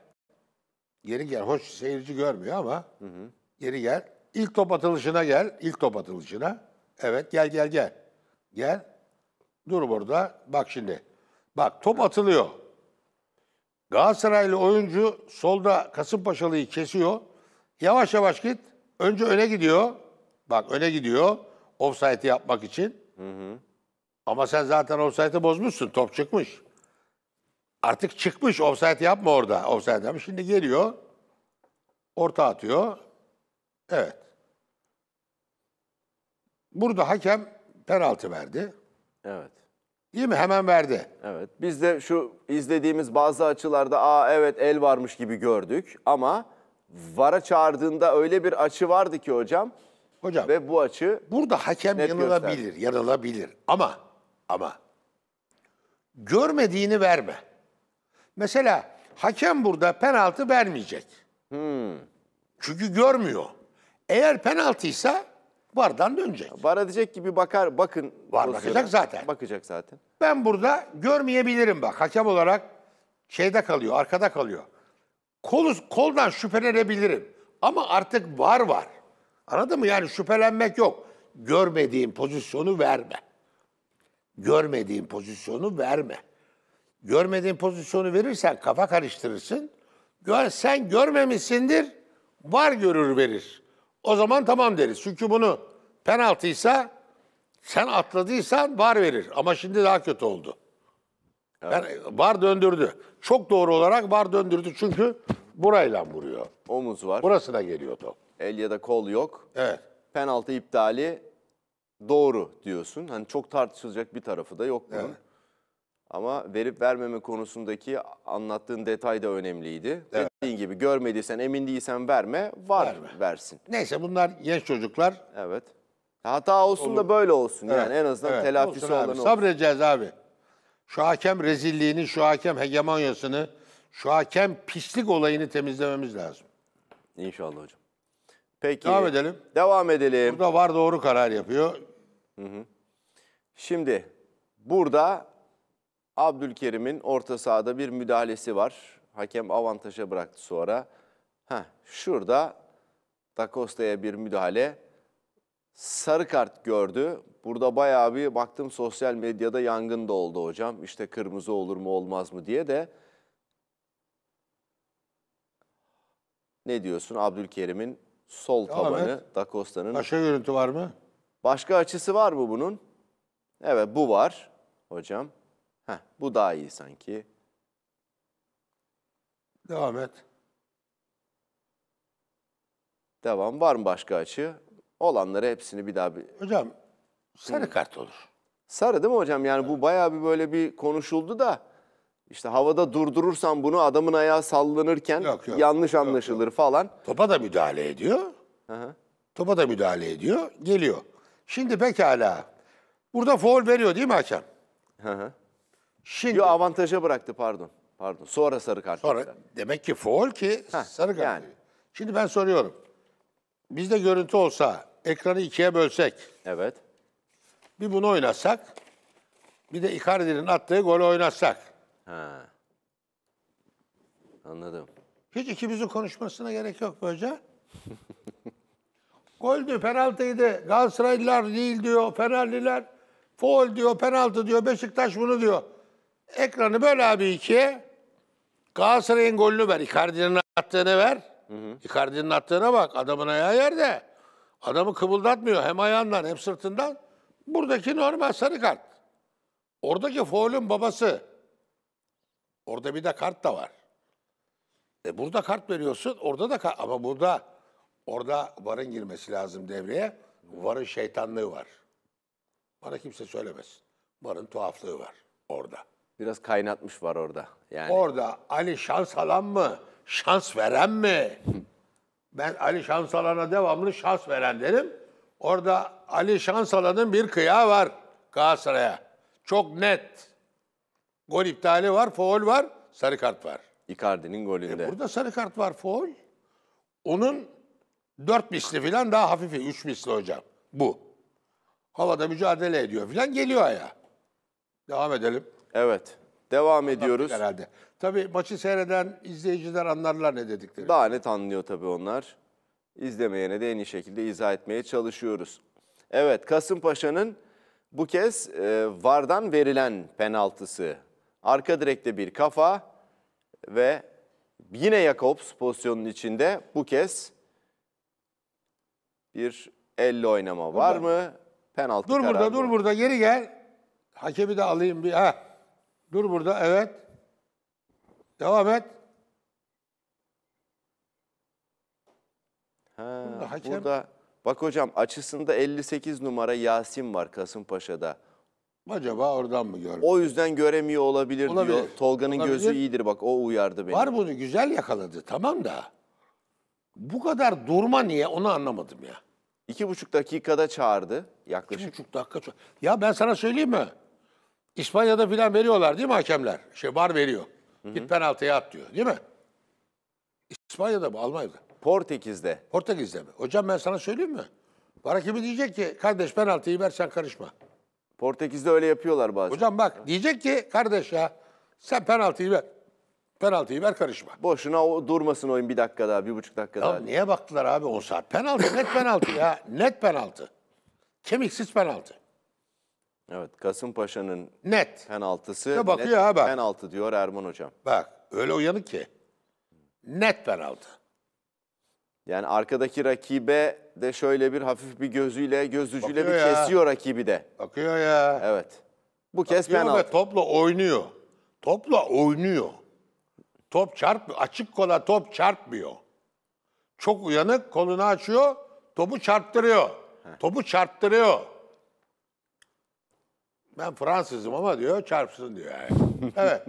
Geri gel. Hoş seyirci görmüyor ama geri gel. İlk top atılışına gel. İlk top atılışına. Evet gel gel gel. Gel. Dur burada. Bak şimdi. Bak top atılıyor. Galatasaraylı oyuncu solda Kasımpaşalı'yı kesiyor. Yavaş yavaş git. Önce öne gidiyor. Bak öne gidiyor. Offside'i yapmak için. Hı hı. Ama sen zaten offside'i bozmuşsun. Top çıkmış. Artık çıkmış. Offside yapma orada. Offside yapma. Şimdi geliyor. Orta atıyor. Evet. Burada hakem penaltı verdi. Evet. Değil mi? Hemen verdi. Evet. Biz de şu izlediğimiz bazı açılarda aa evet el varmış gibi gördük ama VAR'a çağırdığında öyle bir açı vardı ki hocam. Hocam. Ve bu açı burada hakem yanılabilir, gösterdi. yanılabilir. Ama ama görmediğini verme. Mesela hakem burada penaltı vermeyecek. Hmm. Çünkü görmüyor. Eğer penaltıysa Vardan dönecek. Var diyecek gibi bakar, bakın. Var bakacak zaten. Bakacak zaten. Ben burada görmeyebilirim bak. Hakem olarak şeyde kalıyor, arkada kalıyor. Kol, koldan şüphelenebilirim. Ama artık var var. Anladın mı? Yani şüphelenmek yok. Görmediğin pozisyonu verme. Görmediğin pozisyonu verme. Görmediğin pozisyonu verirsen kafa karıştırırsın. Gör, sen görmemişsindir, var görür verir. O zaman tamam deriz. Çünkü bunu penaltıysa sen atladıysan var verir. Ama şimdi daha kötü oldu. Evet. Yani var döndürdü. Çok doğru olarak var döndürdü. Çünkü burayla vuruyor. Omuz var. Burasına geliyordu. El ya da kol yok. Evet. Penaltı iptali doğru diyorsun. Hani çok tartışılacak bir tarafı da yok bunun. Evet. Ama verip vermeme konusundaki anlattığın detay da önemliydi. Evet. Dediğin gibi görmediysen, emin değilsen verme, var verme. versin. Neyse bunlar genç çocuklar. Evet. Hata olsun Olur. da böyle olsun evet. yani en azından evet. telafisi olsun olan abi. olsun. Sabredeceğiz abi. Şu hakem rezilliğini, şu hakem hegemonyasını, şu hakem pislik olayını temizlememiz lazım. İnşallah hocam. Peki. Devam edelim. Devam edelim. Burada var doğru karar yapıyor. Hı hı. Şimdi burada Abdülkerim'in orta sahada bir müdahalesi var. Hakem avantaja bıraktı sonra. Heh, şurada Dakosta'ya bir müdahale. Sarı kart gördü. Burada bayağı bir baktım sosyal medyada yangın da oldu hocam. İşte kırmızı olur mu olmaz mı diye de. Ne diyorsun Abdülkerim'in sol tabanı evet. Da Başka görüntü var mı? Başka açısı var mı bunun? Evet bu var hocam. Heh, bu daha iyi sanki. Devam et. Devam. Var mı başka açı? Olanları hepsini bir daha bir... Hocam sarı kart olur. Sarı değil mi hocam? Yani bu bayağı bir böyle bir konuşuldu da işte havada durdurursan bunu adamın ayağı sallanırken Yok, yok. yanlış Yok, anlaşılır falan. Topa da müdahale ediyor. Hı Topa da müdahale ediyor. Geliyor. Şimdi pekala. Burada foul veriyor değil mi hocam? Hı hı. Şimdi Yo, avantaja bıraktı pardon. Pardon. Sonra sarı kart. Sonra demek ki foul ki Heh, sarı kart. Yani. Şimdi ben soruyorum. Bizde görüntü olsa ekranı ikiye bölsek. Evet. Bir bunu oynasak. Bir de Icardi'nin attığı golü oynasak. Ha. Anladım. Hiç ikimizin konuşmasına gerek yok böylece. Goldü, penaltıydı. Galatasaraylılar değil diyor, Fenerliler. Foul diyor, penaltı diyor, Beşiktaş bunu diyor. Ekranı böyle abi ikiye. Galatasaray'ın golünü ver. Icardi'nin attığını ver. Icardi'nin attığına bak. Adamın ayağı yerde. Adamı kıvıldatmıyor. Hem ayağından hem sırtından. Buradaki normal sarı kart. Oradaki faulün babası. Orada bir de kart da var. E burada kart veriyorsun. Orada da kart. Ama burada orada varın girmesi lazım devreye. Varın şeytanlığı var. Bana kimse söylemesin. Varın tuhaflığı var orada biraz kaynatmış var orada. Yani Orada Ali şans alan mı? Şans veren mi? ben Ali şans alana devamlı şans veren derim. Orada Ali şans alanın bir kıyağı var Galatasaray'a. Çok net. Gol iptali var, foul var, sarı kart var. Icardi'nin golünde. E burada sarı kart var, foul. Onun dört misli falan daha hafifi, üç misli hocam. Bu. Havada mücadele ediyor falan geliyor ayağa. Devam edelim. Evet. Devam ediyoruz. Tabii herhalde. Tabii maçı seyreden izleyiciler anlarlar ne dedikleri. Daha net anlıyor tabii onlar. İzlemeyene de en iyi şekilde izah etmeye çalışıyoruz. Evet Kasımpaşa'nın bu kez e, VAR'dan verilen penaltısı. Arka direkte bir kafa ve yine Jakobs pozisyonun içinde bu kez bir elle oynama var Burada. mı? Penaltı dur burada, dur burada. Geri gel. Hakemi de alayım bir. Ha. Dur burada. Evet. Devam et. Ha, burada hakem... Burada bak hocam açısında 58 numara Yasin var Kasımpaşa'da. Acaba oradan mı gördün? O yüzden göremiyor olabilir, olabilir. diyor. Tolga'nın gözü iyidir bak o uyardı beni. Var bunu güzel yakaladı tamam da. Bu kadar durma niye onu anlamadım ya. İki buçuk dakikada çağırdı yaklaşık. İki buçuk dakika çağırdı. Ya ben sana söyleyeyim mi? İspanya'da filan veriyorlar değil mi hakemler? Şey var veriyor. Hı-hı. Git penaltıya at diyor değil mi? İspanya'da mı Almanya'da? Portekiz'de. Portekiz'de mi? Hocam ben sana söyleyeyim mi? Para kimi diyecek ki kardeş penaltıyı versen karışma. Portekiz'de öyle yapıyorlar bazen. Hocam bak diyecek ki kardeş ya sen penaltıyı ver. Penaltıyı ver karışma. Boşuna o, durmasın oyun bir dakika daha, bir buçuk dakika ya daha. Niye baktılar abi o saat? Penaltı, net penaltı ya. Net penaltı. Kemiksiz penaltı. Evet Kasımpaşa'nın net penaltısı. Ne bakıyor net ha bak. Penaltı diyor Erman hocam. Bak öyle uyanık ki. Net penaltı. Yani arkadaki rakibe de şöyle bir hafif bir gözüyle, gözücüyle Bakıyor bir ya. kesiyor rakibi de. Bakıyor ya. Evet. Bu kez Bakıyor penaltı. ve topla oynuyor. Topla oynuyor. Top çarp açık kola top çarpmıyor. Çok uyanık kolunu açıyor, topu çarptırıyor. Topu çarptırıyor. Ben Fransızım ama diyor çarpsın diyor yani. Evet.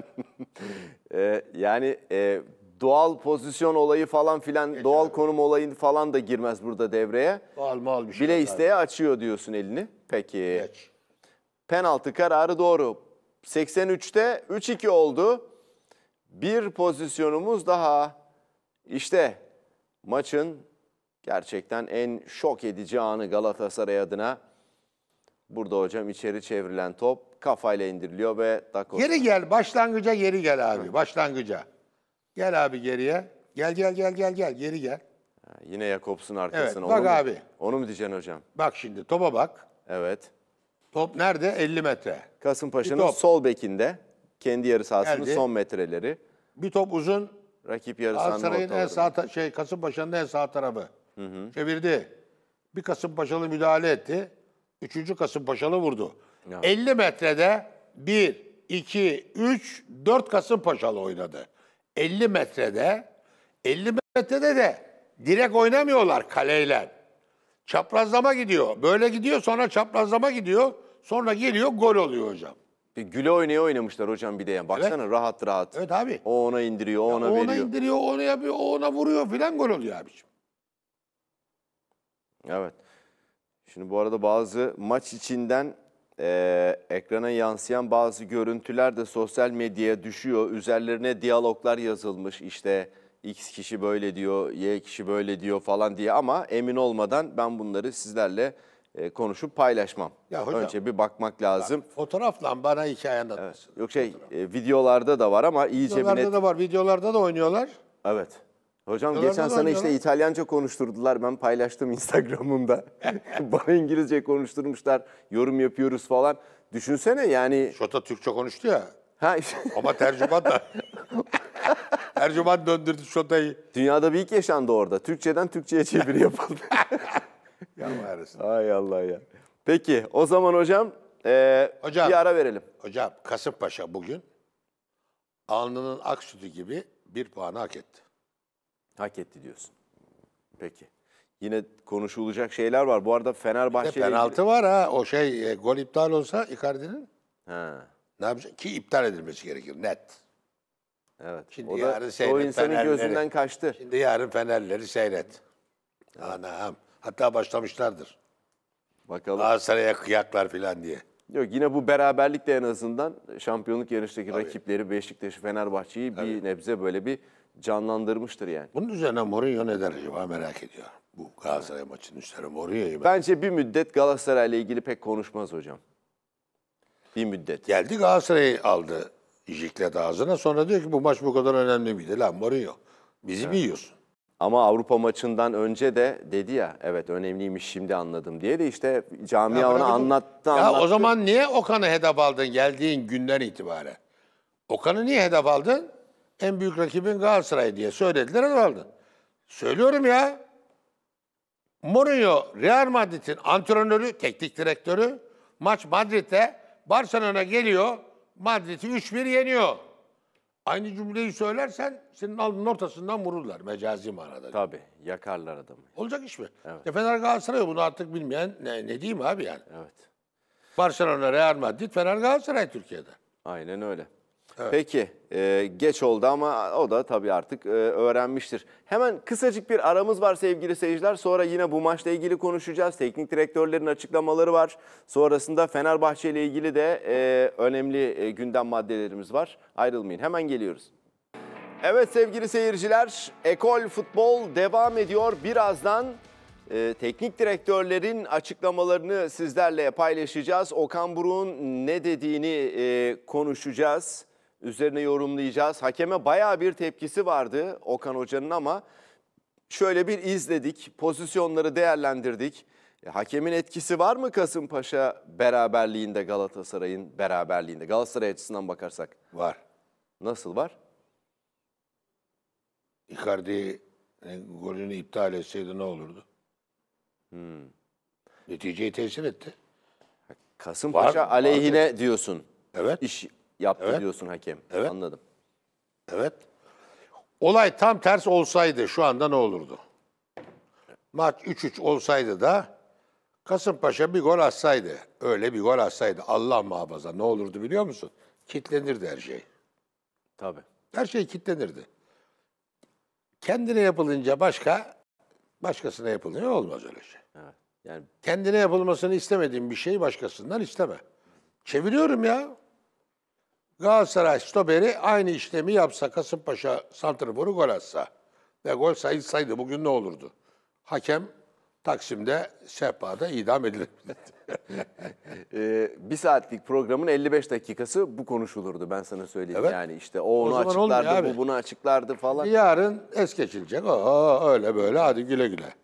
Ee, yani e, doğal pozisyon olayı falan filan, doğal konum olayı falan da girmez burada devreye. Doğal, mal bir şey. Bile isteye açıyor diyorsun elini. Peki. Geç. Penaltı kararı doğru. 83'te 3-2 oldu. Bir pozisyonumuz daha. İşte maçın gerçekten en şok edici anı Galatasaray adına. Burada hocam içeri çevrilen top kafayla indiriliyor ve Dakota. Geri gel, başlangıca geri gel abi, başlangıca. Gel abi geriye. Gel gel gel gel gel geri gel. yine Jakobs'un arkasına. Evet, bak onu abi. Mu, onu mu diyeceksin hocam? Bak şimdi topa bak. Evet. Top nerede? 50 metre. Kasımpaşa'nın sol bekinde. Kendi yarı sahasının Geldi. son metreleri. Bir top uzun. Rakip yarı sahanın en sağ şey Kasımpaşa'nın en sağ tarafı. Hı hı. Çevirdi. Bir Kasımpaşalı müdahale etti. Üçüncü 3. paşalı vurdu. Ya. 50 metrede 1, 2, 3, 4 paşalı oynadı. 50 metrede 50 metrede de direkt oynamıyorlar kaleyle. Çaprazlama gidiyor. Böyle gidiyor sonra çaprazlama gidiyor. Sonra geliyor gol oluyor hocam. Bir güle oynaya oynamışlar hocam bir de yani. Baksana evet. rahat rahat. Evet abi. O ona indiriyor, o ya ona veriyor. ona indiriyor, ona yapıyor, ona vuruyor filan gol oluyor abiciğim. Evet. Şimdi bu arada bazı maç içinden e, ekrana yansıyan bazı görüntüler de sosyal medyaya düşüyor. Üzerlerine diyaloglar yazılmış işte X kişi böyle diyor, Y kişi böyle diyor falan diye ama emin olmadan ben bunları sizlerle e, konuşup paylaşmam. Ya hocam, Önce bir bakmak lazım. Bak, fotoğrafla bana hikaye anlatmışsın. Evet. Yok şey e, videolarda da var ama iyice videolarda bir da var, videolarda da oynuyorlar. Evet. Hocam geçen sene işte İtalyanca konuşturdular. Ben paylaştım Instagram'ımda. Bana İngilizce konuşturmuşlar. Yorum yapıyoruz falan. Düşünsene yani. Şota Türkçe konuştu ya. Ha. Ama tercüman da. tercüman döndürdü Şota'yı. Dünyada bir ilk yaşandı orada. Türkçeden Türkçe'ye çeviri yapıldı. ya Ay Allah ya. Peki o zaman hocam, e, hocam bir ara verelim. Hocam Kasımpaşa bugün alnının ak sütü gibi bir puanı hak etti. Hak etti diyorsun. Peki. Yine konuşulacak şeyler var. Bu arada Fenerbahçe... Bir de penaltı var ha. O şey e, gol iptal olsa Icardi'nin Ha. ne yapacak? Ki iptal edilmesi gerekiyor net. Evet. Şimdi o yarın da seyret, o insanın Fenerleri. gözünden kaçtı. Şimdi yarın Fenerleri seyret. Anam. Hatta başlamışlardır. Bakalım. Galatasaray'a kıyaklar falan diye. Yok yine bu beraberlik de en azından şampiyonluk yarıştaki rakipleri Beşiktaş'ı, Fenerbahçe'yi bir nebze böyle bir canlandırmıştır yani. Bunun üzerine Mourinho ne der acaba merak ediyorum. Bu Galatasaray maçının üzerine Mourinho'yu Bence bir müddet Galatasaray ile ilgili pek konuşmaz hocam. Bir müddet. Geldi Galatasaray'ı aldı Jiklet ağzına. Sonra diyor ki bu maç bu kadar önemli miydi? Lan Mourinho bizi evet. mi yiyorsun? Ama Avrupa maçından önce de dedi ya evet önemliymiş şimdi anladım diye de işte camia ya ona anlattı, ya anlattı. Ya o zaman niye Okan'ı hedef aldın geldiğin günden itibaren? Okan'ı niye hedef aldın? en büyük rakibin Galatasaray diye söylediler herhalde. Söylüyorum ya. Mourinho Real Madrid'in antrenörü, teknik direktörü maç Madrid'e Barcelona geliyor. Madrid'i 3-1 yeniyor. Aynı cümleyi söylersen senin alnının ortasından vururlar mecazi manada. Tabii yakarlar adamı. Olacak iş mi? Evet. E, Fener Galatasaray bunu artık bilmeyen ne, ne diyeyim abi yani. Evet. Barcelona, Real Madrid, Fener Galatasaray Türkiye'de. Aynen öyle. Evet. Peki e, geç oldu ama o da tabii artık e, öğrenmiştir. Hemen kısacık bir aramız var sevgili seyirciler. Sonra yine bu maçla ilgili konuşacağız. Teknik direktörlerin açıklamaları var. Sonrasında Fenerbahçe ile ilgili de e, önemli e, gündem maddelerimiz var. Ayrılmayın hemen geliyoruz. Evet sevgili seyirciler Ekol Futbol devam ediyor. Birazdan e, teknik direktörlerin açıklamalarını sizlerle paylaşacağız. Okan Buruk'un ne dediğini e, konuşacağız. Üzerine yorumlayacağız. Hakeme baya bir tepkisi vardı Okan Hoca'nın ama şöyle bir izledik. Pozisyonları değerlendirdik. E, hakemin etkisi var mı Kasımpaşa beraberliğinde Galatasaray'ın beraberliğinde? Galatasaray açısından bakarsak. Var. Nasıl var? Icardi e, golünü iptal etseydi ne olurdu? Hmm. Neticeyi tesir etti. Kasımpaşa var, aleyhine var. diyorsun. Evet. İş yaptı Evet. diyorsun hakem. Evet. Anladım. Evet. Olay tam ters olsaydı şu anda ne olurdu? Maç 3-3 olsaydı da Kasımpaşa bir gol atsaydı, öyle bir gol atsaydı Allah muhafaza ne olurdu biliyor musun? Kitlenirdi her şey. Tabii. Her şey kitlenirdi. Kendine yapılınca başka, başkasına yapılınca olmaz öyle şey. Evet. Yani Kendine yapılmasını istemediğin bir şeyi başkasından isteme. Çeviriyorum ya. Galatasaray stoperi aynı işlemi yapsa Kasımpaşa santrforu gol atsa ve gol sayılsaydı bugün ne olurdu? Hakem Taksim'de sehpada idam edilir. ee, bir saatlik programın 55 dakikası bu konuşulurdu ben sana söyleyeyim. Evet. Yani işte o onu o açıklardı, bu bunu açıklardı falan. Yarın es geçilecek. Aa, öyle böyle hadi güle güle.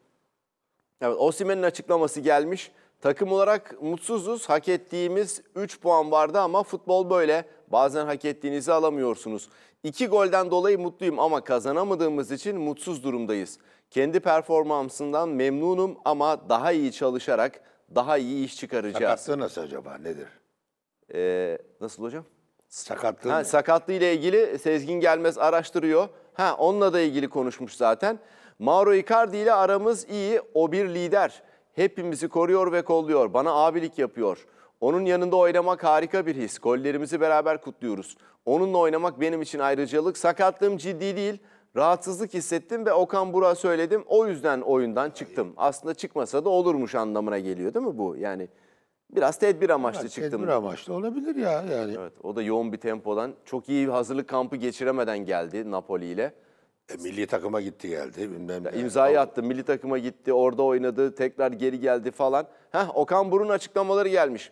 Evet, Osimen'in açıklaması gelmiş. Takım olarak mutsuzuz. Hak ettiğimiz 3 puan vardı ama futbol böyle bazen hak ettiğinizi alamıyorsunuz. İki golden dolayı mutluyum ama kazanamadığımız için mutsuz durumdayız. Kendi performansından memnunum ama daha iyi çalışarak daha iyi iş çıkaracağız. Sakatlığı nasıl acaba nedir? Ee, nasıl hocam? Sakatlığı ha, Sakatlığı ile ilgili Sezgin Gelmez araştırıyor. Ha, onunla da ilgili konuşmuş zaten. Mauro Icardi ile aramız iyi. O bir lider. Hepimizi koruyor ve kolluyor. Bana abilik yapıyor.'' Onun yanında oynamak harika bir his. Gollerimizi beraber kutluyoruz. Onunla oynamak benim için ayrıcalık. Sakatlığım ciddi değil. Rahatsızlık hissettim ve Okan Burak'a söyledim. O yüzden oyundan çıktım. Aslında çıkmasa da olurmuş anlamına geliyor değil mi bu? Yani biraz tedbir amaçlı evet, çıktım. Tedbir amaçlı olabilir ya yani. Evet, o da yoğun bir tempodan çok iyi bir hazırlık kampı geçiremeden geldi Napoli ile. E, milli takıma gitti geldi bilmem ne. İmzayı yani. attı milli takıma gitti orada oynadı tekrar geri geldi falan. Heh, Okan Burun açıklamaları gelmiş.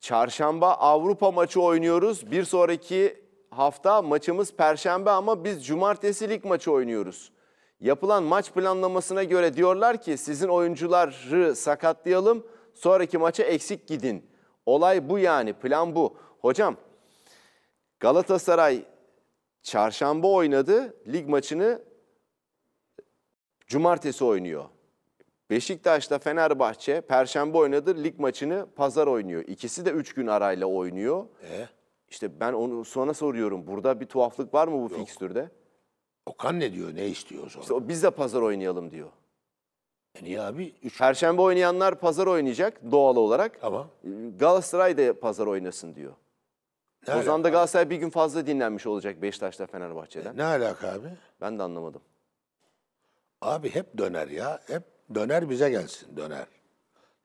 Çarşamba Avrupa maçı oynuyoruz. Bir sonraki hafta maçımız Perşembe ama biz Cumartesi lig maçı oynuyoruz. Yapılan maç planlamasına göre diyorlar ki sizin oyuncuları sakatlayalım, sonraki maça eksik gidin. Olay bu yani, plan bu. Hocam, Galatasaray çarşamba oynadı, lig maçını cumartesi oynuyor. Beşiktaş'la Fenerbahçe perşembe oynadı. Lig maçını pazar oynuyor. İkisi de 3 gün arayla oynuyor. E? İşte ben onu sonra soruyorum. Burada bir tuhaflık var mı bu Yok. fikstürde? Okan ne diyor? Ne istiyor o İşte o, biz de pazar oynayalım diyor. E niye abi? Üç... Perşembe oynayanlar pazar oynayacak doğal olarak. Tamam. E, Galatasaray da pazar oynasın diyor. Ne o zaman da Galatasaray bir gün fazla dinlenmiş olacak Beşiktaş'ta Fenerbahçe'den. E, ne alaka abi? Ben de anlamadım. Abi hep döner ya. Hep Döner bize gelsin, döner.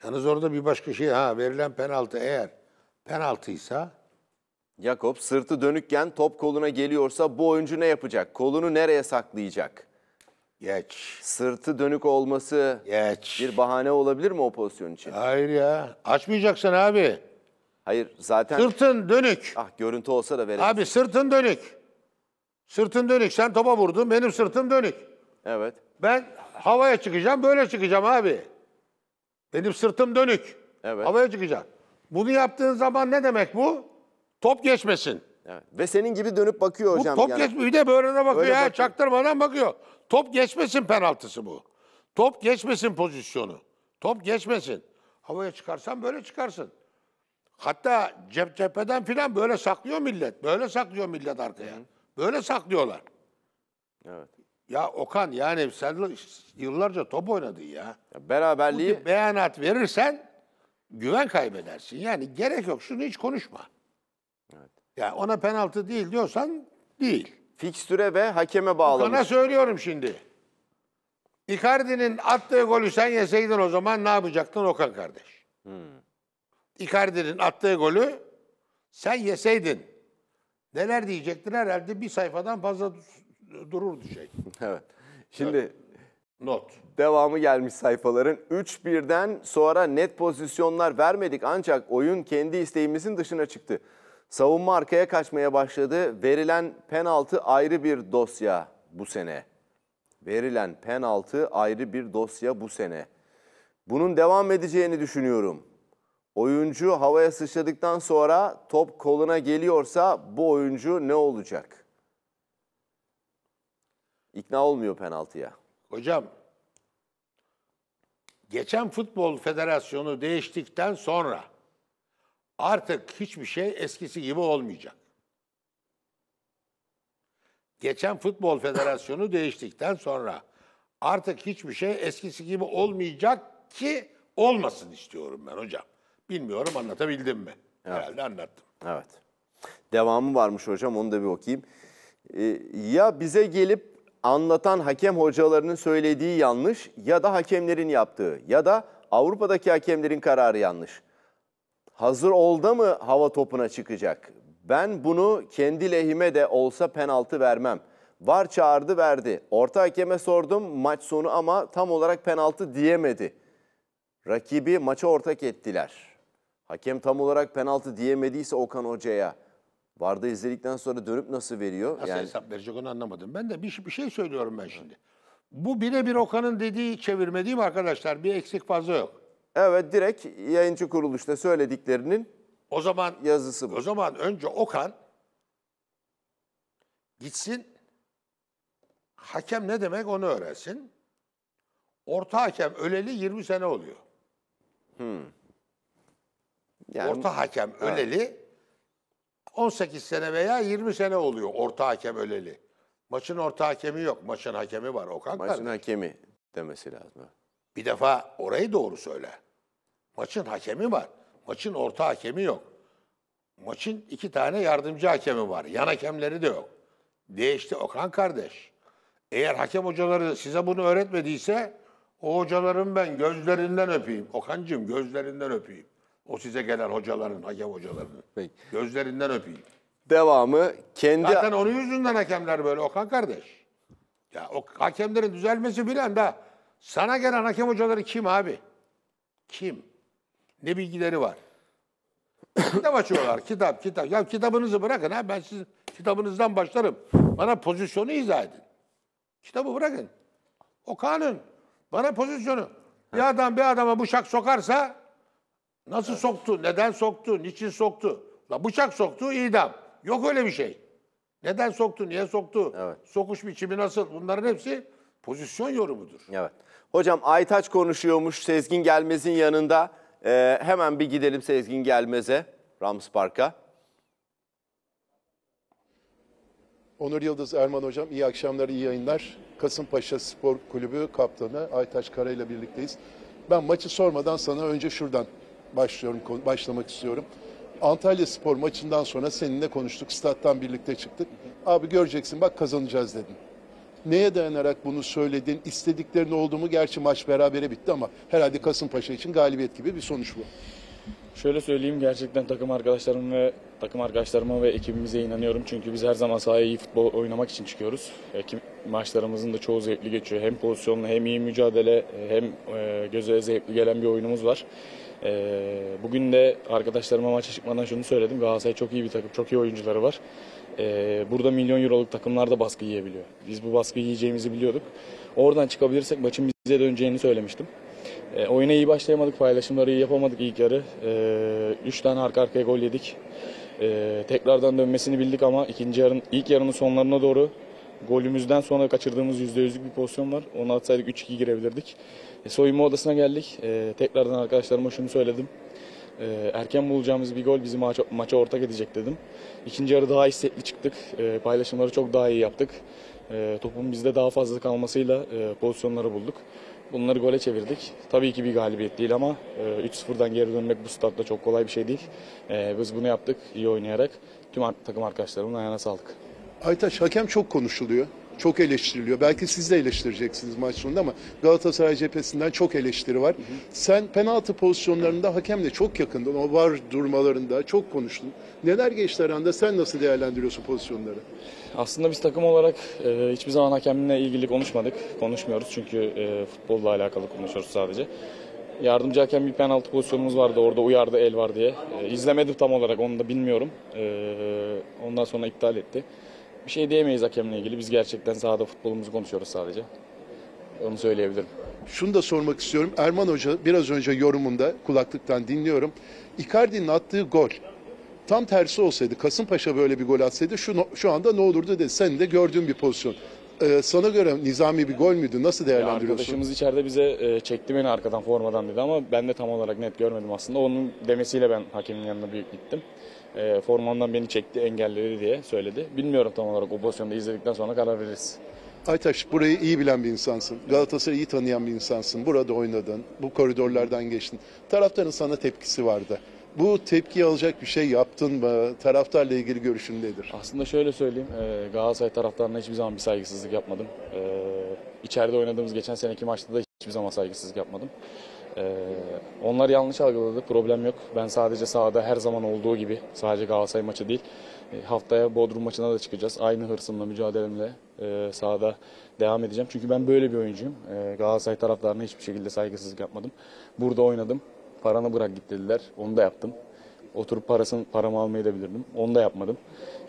Yalnız orada bir başka şey, ha verilen penaltı eğer penaltıysa... Jakob sırtı dönükken top koluna geliyorsa bu oyuncu ne yapacak? Kolunu nereye saklayacak? Geç. Sırtı dönük olması Geç. bir bahane olabilir mi o pozisyon için? Hayır ya. Açmayacaksın abi. Hayır zaten... Sırtın dönük. Ah görüntü olsa da verelim. Abi sırtın dönük. Sırtın dönük. Sen topa vurdun benim sırtım dönük. Evet. Ben Havaya çıkacağım, böyle çıkacağım abi. Benim sırtım dönük. Evet. Havaya çıkacağım. Bunu yaptığın zaman ne demek bu? Top geçmesin. Evet. Ve senin gibi dönüp bakıyor hocam. bu top yani. geçmiyor. Bir de böğrüne bakıyor. Böyle ya, Çaktırmadan bakıyor. Top geçmesin penaltısı bu. Top geçmesin pozisyonu. Top geçmesin. Havaya çıkarsan böyle çıkarsın. Hatta cep cepheden filan böyle saklıyor millet. Böyle saklıyor millet arkaya. Hı. Böyle saklıyorlar. Evet. Ya Okan yani sen yıllarca top oynadın ya. ya beraberliği... Bu beyanat verirsen güven kaybedersin. Yani gerek yok. Şunu hiç konuşma. Evet. Yani ona penaltı değil diyorsan değil. Fikstüre ve hakeme bağlı. Sana söylüyorum şimdi. Icardi'nin attığı golü sen yeseydin o zaman ne yapacaktın Okan kardeş? Hmm. Icardi'nin attığı golü sen yeseydin neler diyecektin herhalde bir sayfadan fazla dururdu şey. Evet. Şimdi evet. Not. Devamı gelmiş sayfaların. 3 birden sonra net pozisyonlar vermedik ancak oyun kendi isteğimizin dışına çıktı. Savunma arkaya kaçmaya başladı. Verilen penaltı ayrı bir dosya bu sene. Verilen penaltı ayrı bir dosya bu sene. Bunun devam edeceğini düşünüyorum. Oyuncu havaya sıçradıktan sonra top koluna geliyorsa bu oyuncu ne olacak? İkna olmuyor penaltıya. Hocam, geçen Futbol Federasyonu değiştikten sonra artık hiçbir şey eskisi gibi olmayacak. Geçen Futbol Federasyonu değiştikten sonra artık hiçbir şey eskisi gibi olmayacak ki olmasın istiyorum ben hocam. Bilmiyorum anlatabildim mi? Evet. Herhalde anlattım. Evet. Devamı varmış hocam onu da bir okuyayım. Ee, ya bize gelip anlatan hakem hocalarının söylediği yanlış ya da hakemlerin yaptığı ya da Avrupa'daki hakemlerin kararı yanlış. Hazır olda mı hava topuna çıkacak? Ben bunu kendi lehime de olsa penaltı vermem. Var çağırdı verdi. Orta hakeme sordum maç sonu ama tam olarak penaltı diyemedi. Rakibi maça ortak ettiler. Hakem tam olarak penaltı diyemediyse Okan Hoca'ya Varda izledikten sonra dönüp nasıl veriyor? Nasıl yani... hesap verecek onu anlamadım. Ben de bir, bir şey söylüyorum ben şimdi. Bu birebir Okan'ın dediği çevirme değil mi arkadaşlar? Bir eksik fazla yok. Evet direkt yayıncı kuruluşta söylediklerinin o zaman yazısı bu. O zaman önce Okan gitsin hakem ne demek onu öğrensin. Orta hakem öleli 20 sene oluyor. Hmm. Yani, Orta hakem öleli 18 sene veya 20 sene oluyor orta hakem öleli. Maçın orta hakemi yok. Maçın hakemi var Okan Maçın kardeş. hakemi demesi lazım. Bir defa orayı doğru söyle. Maçın hakemi var. Maçın orta hakemi yok. Maçın iki tane yardımcı hakemi var. Yan hakemleri de yok. Değişti Okan kardeş. Eğer hakem hocaları size bunu öğretmediyse o hocaların ben gözlerinden öpeyim. Okancığım gözlerinden öpeyim. O size gelen hocaların, hakem hocalarının. Peki. Gözlerinden öpeyim. Devamı kendi... Zaten onun yüzünden hakemler böyle Okan kardeş. Ya o hakemlerin düzelmesi bilen de sana gelen hakem hocaları kim abi? Kim? Ne bilgileri var? kitap açıyorlar. Kitap, kitap. Ya kitabınızı bırakın ha. Ben siz kitabınızdan başlarım. Bana pozisyonu izah edin. Kitabı bırakın. O kanun. Bana pozisyonu. Bir adam bir adama bıçak sokarsa Nasıl evet. soktu? Neden soktu? Niçin soktu? La bıçak soktu, idam. Yok öyle bir şey. Neden soktu? Niye soktu? Evet. Sokuş biçimi nasıl? Bunların hepsi pozisyon yorumudur. Evet. Hocam Aytaç konuşuyormuş Sezgin Gelmez'in yanında. Ee, hemen bir gidelim Sezgin Gelmez'e, Rams Park'a. Onur Yıldız Erman Hocam iyi akşamlar, iyi yayınlar. Kasımpaşa Spor Kulübü kaptanı Aytaç Kara ile birlikteyiz. Ben maçı sormadan sana önce şuradan başlıyorum başlamak istiyorum. Antalya Spor maçından sonra seninle konuştuk. Stat'tan birlikte çıktık. Abi göreceksin bak kazanacağız dedim Neye dayanarak bunu söyledin? İstediklerin oldu mu? Gerçi maç berabere bitti ama herhalde Kasımpaşa için galibiyet gibi bir sonuç bu. Şöyle söyleyeyim gerçekten takım arkadaşlarım ve takım arkadaşlarıma ve ekibimize inanıyorum. Çünkü biz her zaman sahaya iyi futbol oynamak için çıkıyoruz. Ekim, maçlarımızın da çoğu zevkli geçiyor. Hem pozisyonlu hem iyi mücadele hem e, göze zevkli gelen bir oyunumuz var. Ee, bugün de arkadaşlarıma maça çıkmadan şunu söyledim. Galatasaray çok iyi bir takım, çok iyi oyuncuları var. Ee, burada milyon euroluk takımlar da baskı yiyebiliyor. Biz bu baskıyı yiyeceğimizi biliyorduk. Oradan çıkabilirsek maçın bize döneceğini söylemiştim. E, oyuna iyi başlayamadık, paylaşımları iyi yapamadık ilk yarı. Üç tane arka arkaya gol yedik. E, tekrardan dönmesini bildik ama ikinci yarın, ilk yarının sonlarına doğru golümüzden sonra kaçırdığımız %100'lük bir pozisyon var. Onu atsaydık 3-2 girebilirdik. E, soyunma odasına geldik. E, tekrardan arkadaşlarıma şunu söyledim. E, erken bulacağımız bir gol bizi maça, maça ortak edecek dedim. İkinci yarı daha istekli çıktık. E, paylaşımları çok daha iyi yaptık. E, topun bizde daha fazla kalmasıyla e, pozisyonları bulduk. Bunları gole çevirdik. Tabii ki bir galibiyet değil ama e, 3-0'dan geri dönmek bu statta çok kolay bir şey değil. E, biz bunu yaptık iyi oynayarak. Tüm takım arkadaşlarımın ayağına sağlık. Aytaş, hakem çok konuşuluyor çok eleştiriliyor. Belki siz de eleştireceksiniz maç sonunda ama Galatasaray cephesinden çok eleştiri var. Hı hı. Sen penaltı pozisyonlarında hakemle çok yakındın. O var durmalarında çok konuştun. Neler geçti aranda? Sen nasıl değerlendiriyorsun pozisyonları? Aslında biz takım olarak e, hiçbir zaman hakemle ilgili konuşmadık. Konuşmuyoruz çünkü e, futbolla alakalı konuşuyoruz sadece. Yardımcı hakem bir penaltı pozisyonumuz vardı. Orada uyardı el var diye. E, izlemedim tam olarak onu da bilmiyorum. E, ondan sonra iptal etti bir şey diyemeyiz hakemle ilgili. Biz gerçekten sahada futbolumuzu konuşuyoruz sadece. Onu söyleyebilirim. Şunu da sormak istiyorum. Erman Hoca biraz önce yorumunda kulaklıktan dinliyorum. Icardi'nin attığı gol tam tersi olsaydı Kasımpaşa böyle bir gol atsaydı şu, şu anda ne olurdu dedi. Sen de gördüğün bir pozisyon. Ee, sana göre nizami bir gol müydü? Nasıl Ya değerlendiriyorsun? arkadaşımız içeride bize e, çekti beni arkadan formadan dedi ama ben de tam olarak net görmedim aslında. Onun demesiyle ben hakemin yanına bir gittim e, formamdan beni çekti engelleri diye söyledi. Bilmiyorum tam olarak o pozisyonda izledikten sonra karar veririz. Aytaş burayı iyi bilen bir insansın. Galatasaray'ı iyi tanıyan bir insansın. Burada oynadın. Bu koridorlardan geçtin. Taraftarın sana tepkisi vardı. Bu tepki alacak bir şey yaptın mı? Taraftarla ilgili görüşün nedir? Aslında şöyle söyleyeyim. E, Galatasaray taraftarına hiçbir zaman bir saygısızlık yapmadım. E, içeride oynadığımız geçen seneki maçta da hiçbir zaman saygısızlık yapmadım. Ee, onlar yanlış algıladı. Problem yok. Ben sadece sahada her zaman olduğu gibi sadece Galatasaray maçı değil. E, haftaya Bodrum maçına da çıkacağız. Aynı hırsımla, mücadelemle e, sahada devam edeceğim. Çünkü ben böyle bir oyuncuyum. E, Galatasaray taraftarına hiçbir şekilde saygısızlık yapmadım. Burada oynadım. Paranı bırak git dediler. Onu da yaptım. Oturup parasını, paramı almayı da bilirdim. Onu da yapmadım.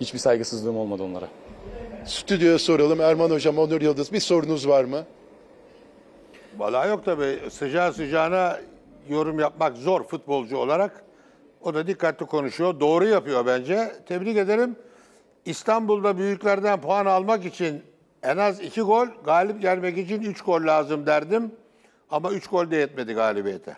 Hiçbir saygısızlığım olmadı onlara. Stüdyoya soralım. Erman Hocam, Onur Yıldız bir sorunuz var mı? Valla yok tabii. Sıcağı sıcağına yorum yapmak zor futbolcu olarak. O da dikkatli konuşuyor. Doğru yapıyor bence. Tebrik ederim. İstanbul'da büyüklerden puan almak için en az iki gol, galip gelmek için üç gol lazım derdim. Ama üç gol de yetmedi galibiyete.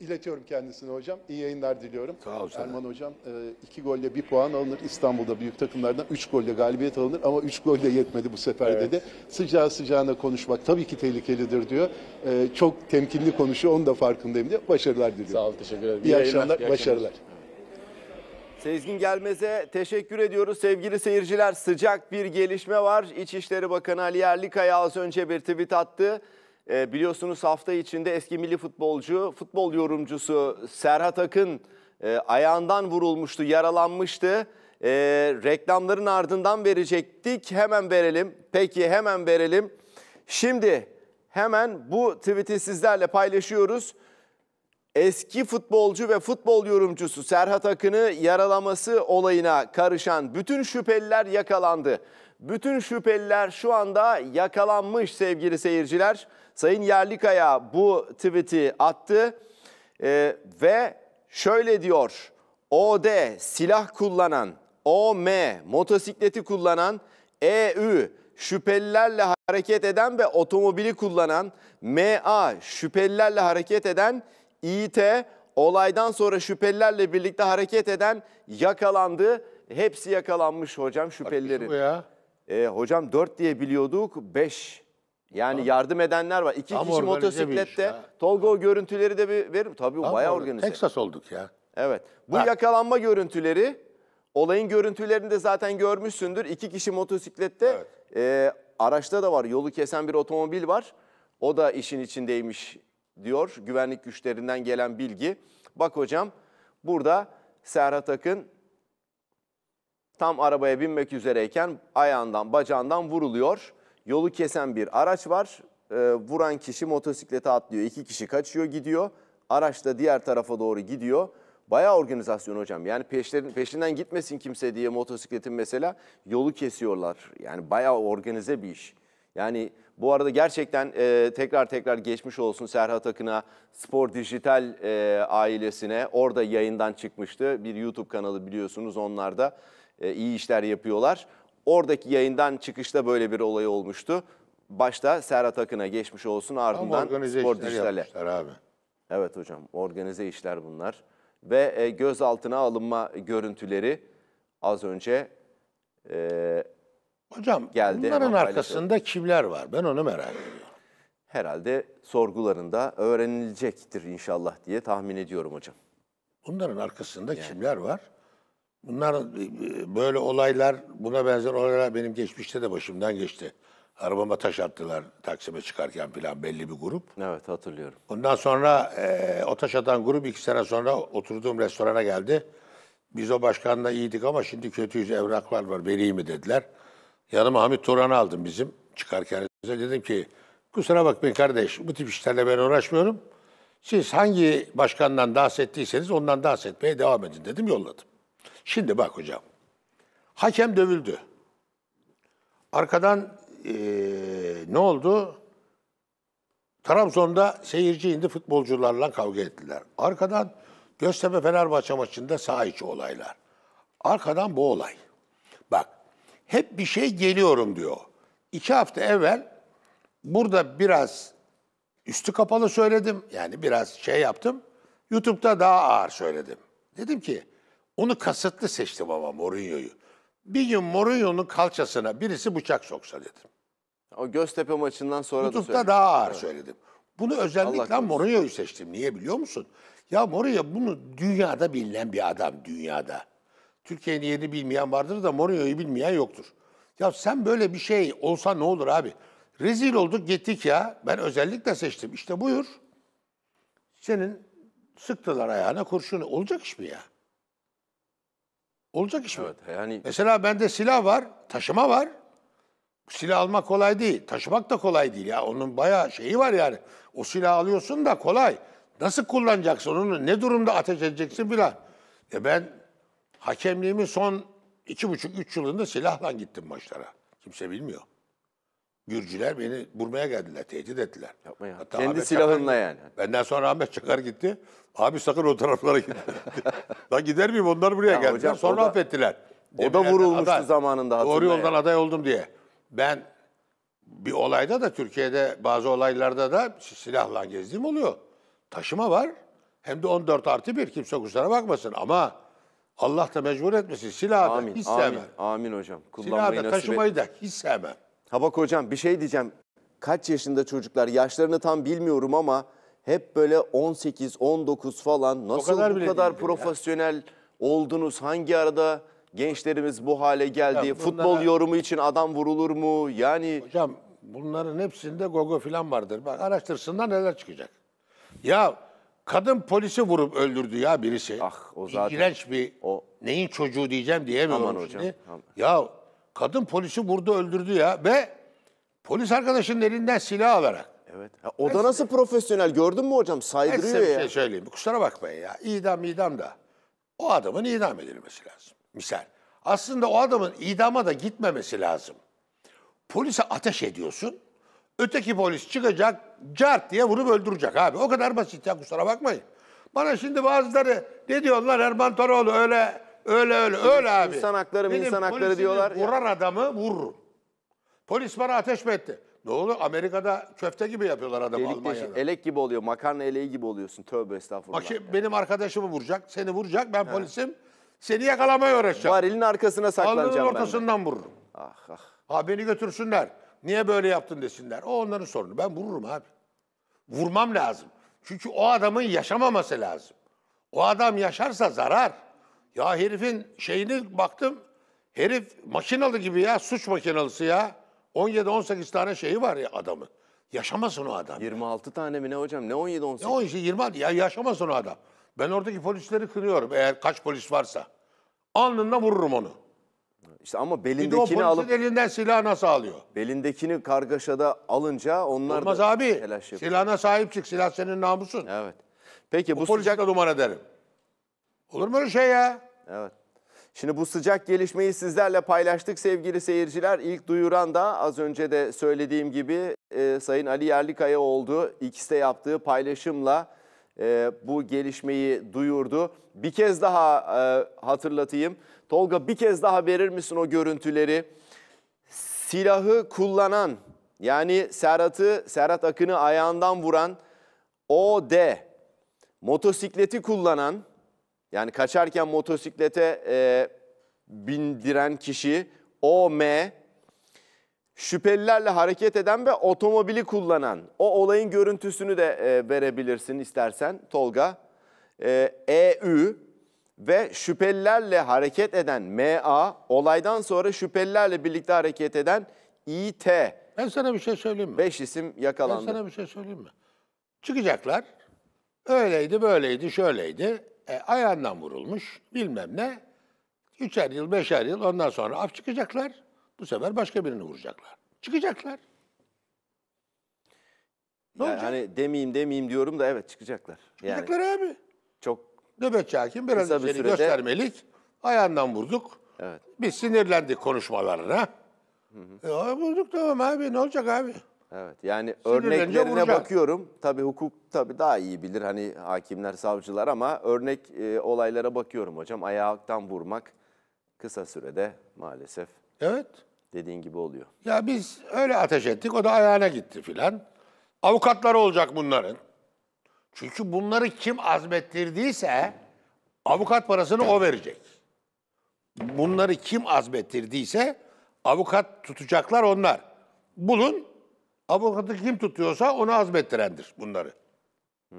İletiyorum kendisine hocam. İyi yayınlar diliyorum. Sağ ol. Erman sana. hocam e, iki golle bir puan alınır. İstanbul'da büyük takımlardan üç golle galibiyet alınır ama üç golle yetmedi bu sefer evet. dedi. Sıcağı sıcağına konuşmak tabii ki tehlikelidir diyor. E, çok temkinli konuşuyor. Onun da farkındayım diye. Başarılar diliyorum. Sağ ol. Teşekkür ederim. İyi, iyi akşamlar. İyi başarılar. Sezgin Gelmez'e teşekkür ediyoruz. Sevgili seyirciler sıcak bir gelişme var. İçişleri Bakanı Ali Yerlikaya az önce bir tweet attı. Ee, biliyorsunuz hafta içinde eski milli futbolcu, futbol yorumcusu Serhat Akın e, ayağından vurulmuştu, yaralanmıştı. E, reklamların ardından verecektik. Hemen verelim. Peki hemen verelim. Şimdi hemen bu tweet'i sizlerle paylaşıyoruz. Eski futbolcu ve futbol yorumcusu Serhat Akın'ı yaralaması olayına karışan bütün şüpheliler yakalandı. Bütün şüpheliler şu anda yakalanmış sevgili seyirciler. Sayın Yerlikaya bu tweet'i attı e, ve şöyle diyor. OD silah kullanan, OM motosikleti kullanan, EÜ şüphelilerle hareket eden ve otomobili kullanan, MA şüphelilerle hareket eden, İT olaydan sonra şüphelilerle birlikte hareket eden yakalandı. Hepsi yakalanmış hocam şüphelilerin. Ya. E, hocam 4 diye biliyorduk 5 yani tamam. yardım edenler var. İki Tam kişi motosiklette. Tolga o görüntüleri de bir verir. Tabii Tam bayağı organize. Texas olduk ya. Evet. Bu Bak. yakalanma görüntüleri, olayın görüntülerini de zaten görmüşsündür. İki kişi motosiklette, evet. e, araçta da var. Yolu kesen bir otomobil var. O da işin içindeymiş diyor güvenlik güçlerinden gelen bilgi. Bak hocam burada Serhat Akın tam arabaya binmek üzereyken ayağından bacağından vuruluyor. Yolu kesen bir araç var. E, vuran kişi motosiklete atlıyor. İki kişi kaçıyor gidiyor. Araç da diğer tarafa doğru gidiyor. Bayağı organizasyon hocam. Yani peşlerin, peşinden gitmesin kimse diye motosikletin mesela yolu kesiyorlar. Yani bayağı organize bir iş. Yani bu arada gerçekten e, tekrar tekrar geçmiş olsun Serhat Akın'a, Spor Dijital e, ailesine. Orada yayından çıkmıştı. Bir YouTube kanalı biliyorsunuz onlar da e, iyi işler yapıyorlar. Oradaki yayından çıkışta böyle bir olay olmuştu. Başta Serhat Akın'a geçmiş olsun ardından Spor Dijital'e. abi. Evet hocam organize işler bunlar. Ve e, gözaltına alınma görüntüleri az önce e, Hocam geldi. bunların arkasında kimler var? Ben onu merak ediyorum. herhalde sorgularında öğrenilecektir inşallah diye tahmin ediyorum hocam. Bunların arkasında kimler var? Bunlar e, böyle olaylar, buna benzer olaylar benim geçmişte de başımdan geçti. Arabama taş attılar Taksim'e çıkarken falan belli bir grup. Evet hatırlıyorum. Ondan sonra e, o taş atan grup iki sene sonra oturduğum restorana geldi. Biz o başkanla iyiydik ama şimdi kötüyüz evraklar var vereyim mi dediler. Yanıma Hamit Turan'ı aldım bizim çıkarken. Dedim ki kusura bakmayın kardeş bu tip işlerle ben uğraşmıyorum. Siz hangi başkandan dans ondan dans devam edin dedim yolladım. Şimdi bak hocam. Hakem dövüldü. Arkadan ee, ne oldu? Trabzon'da seyirci indi futbolcularla kavga ettiler. Arkadan Göztepe Fenerbahçe maçında sağ içi olaylar. Arkadan bu olay. Bak hep bir şey geliyorum diyor. İki hafta evvel burada biraz üstü kapalı söyledim. Yani biraz şey yaptım. YouTube'da daha ağır söyledim. Dedim ki onu kasıtlı seçtim ama Mourinho'yu. Bir gün Mourinho'nun kalçasına birisi bıçak soksa dedim. O Göztepe maçından sonra Kutup'ta da söyledim. daha ağır evet. söyledim. Bunu özellikle Mourinho'yu seçtim. Niye biliyor musun? Ya Mourinho bunu dünyada bilinen bir adam dünyada. Türkiye'nin yeni bilmeyen vardır da Mourinho'yu bilmeyen yoktur. Ya sen böyle bir şey olsa ne olur abi? Rezil olduk gittik ya. Ben özellikle seçtim. İşte buyur. Senin sıktılar ayağına kurşunu. Olacak iş mi ya? Olacak iş evet, mi? Yani... Mesela bende silah var, taşıma var. Silah almak kolay değil. Taşımak da kolay değil ya. Onun bayağı şeyi var yani. O silah alıyorsun da kolay. Nasıl kullanacaksın onu? Ne durumda ateş edeceksin filan. E ben hakemliğimin son iki buçuk, üç yılında silahla gittim maçlara. Kimse bilmiyor. Gürcüler beni vurmaya geldiler, tehdit ettiler. Yapma ya. Hatta Kendi Ahmet silahınla Çakar, yani. Benden sonra Ahmet Çakar gitti. Abi sakın o taraflara gitme. Lan gider miyim? Onlar buraya ya geldiler. Hocam, sonra o da, affettiler. O da vurulmuştu aday, zamanında. Doğru yoldan ya. aday oldum diye. Ben bir olayda da Türkiye'de bazı olaylarda da silahla gezdiğim oluyor. Taşıma var. Hem de 14 artı bir kimse kusura bakmasın ama Allah da mecbur etmesin. Silahı amin, da hiç amin, sevmem. Amin hocam. Kullanmayı Silahı da taşımayı da hiç sevmem. Habak hocam bir şey diyeceğim. Kaç yaşında çocuklar? Yaşlarını tam bilmiyorum ama hep böyle 18, 19 falan. Nasıl kadar bu kadar değildir ya. profesyonel oldunuz? Hangi arada gençlerimiz bu hale geldi? Ya bunlara- Futbol yorumu için adam vurulur mu? Yani Hocam bunların hepsinde gogo falan vardır. Bak araştırsınlar neler çıkacak. Ya kadın polisi vurup öldürdü ya birisi. Ah, o zaten- İğrenç bir o- neyin çocuğu diyeceğim diyemiyorum Aman hocam, aman. Ya Kadın polisi burada öldürdü ya ve polis arkadaşının elinden silah alarak. Evet. Ha, o da nasıl profesyonel gördün mü hocam? Ben size Saydırıyor bir ya. şey söyleyeyim. Kusura bakmayın ya. idam idam da. O adamın idam edilmesi lazım. Misal. Aslında o adamın idama da gitmemesi lazım. Polise ateş ediyorsun. Öteki polis çıkacak, cart diye vurup öldürecek abi. O kadar basit ya kusura bakmayın. Bana şimdi bazıları ne diyorlar Erman Toroğlu öyle Öyle öyle öyle abi. İnsan hakları Dedim, insan hakları diyorlar. Vuran ya. adamı vurur. Polis bana ateş mi etti? Ne olur Amerika'da köfte gibi yapıyorlar adamı Delik Almanya'da. Deşi, elek gibi oluyor. Makarna eleği gibi oluyorsun. Tövbe estağfurullah. Bak şimdi yani. benim arkadaşımı vuracak. Seni vuracak. Ben He. polisim. Seni yakalamayı öğreteceğim. Varilin arkasına saklanacağım Alnının ortasından vururum. Ah ah. Abi beni götürsünler. Niye böyle yaptın desinler. O onların sorunu. Ben vururum abi. Vurmam lazım. Çünkü o adamın yaşamaması lazım. O adam yaşarsa zarar. Ya herifin şeyini baktım. Herif makinalı gibi ya. Suç makinalısı ya. 17-18 tane şeyi var ya adamın. Yaşamasın o adam. 26 tane mi ne hocam? Ne 17 18? Ne 17 26 ya yaşamasın o adam. Ben oradaki polisleri kırıyorum. eğer kaç polis varsa. Alnından vururum onu. İşte ama belindekini alıp elinden silahı nasıl alıyor? Belindekini kargaşada alınca onlar Olmaz da abi. Silahına sahip çık. Silah senin namusun. Evet. Peki o bu sıcak duman ederim. Olur mu öyle şey ya? Evet. Şimdi bu sıcak gelişmeyi sizlerle paylaştık sevgili seyirciler. İlk duyuran da az önce de söylediğim gibi e, Sayın Ali Yerlikaya oldu. İkisi de yaptığı paylaşımla e, bu gelişmeyi duyurdu. Bir kez daha e, hatırlatayım. Tolga bir kez daha verir misin o görüntüleri? Silahı kullanan yani Serhat'ı Serhat Akın'ı ayağından vuran O.D. Motosikleti kullanan yani kaçarken motosiklete e, bindiren kişi OM şüphelilerle hareket eden ve otomobili kullanan. O olayın görüntüsünü de e, verebilirsin istersen Tolga. E, EÜ ve şüphelilerle hareket eden MA, olaydan sonra şüphelilerle birlikte hareket eden İT. Ben sana bir şey söyleyeyim mi? Beş isim yakalandı. Ben sana bir şey söyleyeyim mi? Çıkacaklar. Öyleydi, böyleydi, şöyleydi. E, ayağından vurulmuş bilmem ne. Üçer yıl, beşer yıl ondan sonra af çıkacaklar. Bu sefer başka birini vuracaklar. Çıkacaklar. Ne yani olacak? hani demeyeyim demeyeyim diyorum da evet çıkacaklar. Çıkacaklar yani, abi. Çok Nöbetçi hakim biraz bir seni sürede... göstermelik. Ayağından vurduk. Evet. Biz sinirlendik konuşmalarına. Hı hı. E, vurduk tamam abi ne olacak abi? Evet yani örneklerine bakıyorum. Tabii hukuk tabii daha iyi bilir hani hakimler, savcılar ama örnek e, olaylara bakıyorum hocam. Ayaktan vurmak kısa sürede maalesef. Evet. Dediğin gibi oluyor. Ya biz öyle ateş ettik o da ayağına gitti filan. Avukatlar olacak bunların. Çünkü bunları kim azmettirdiyse avukat parasını o verecek. Bunları kim azmettirdiyse avukat tutacaklar onlar. Bulun Avukatı kim tutuyorsa onu azmettirendir bunları. Hmm.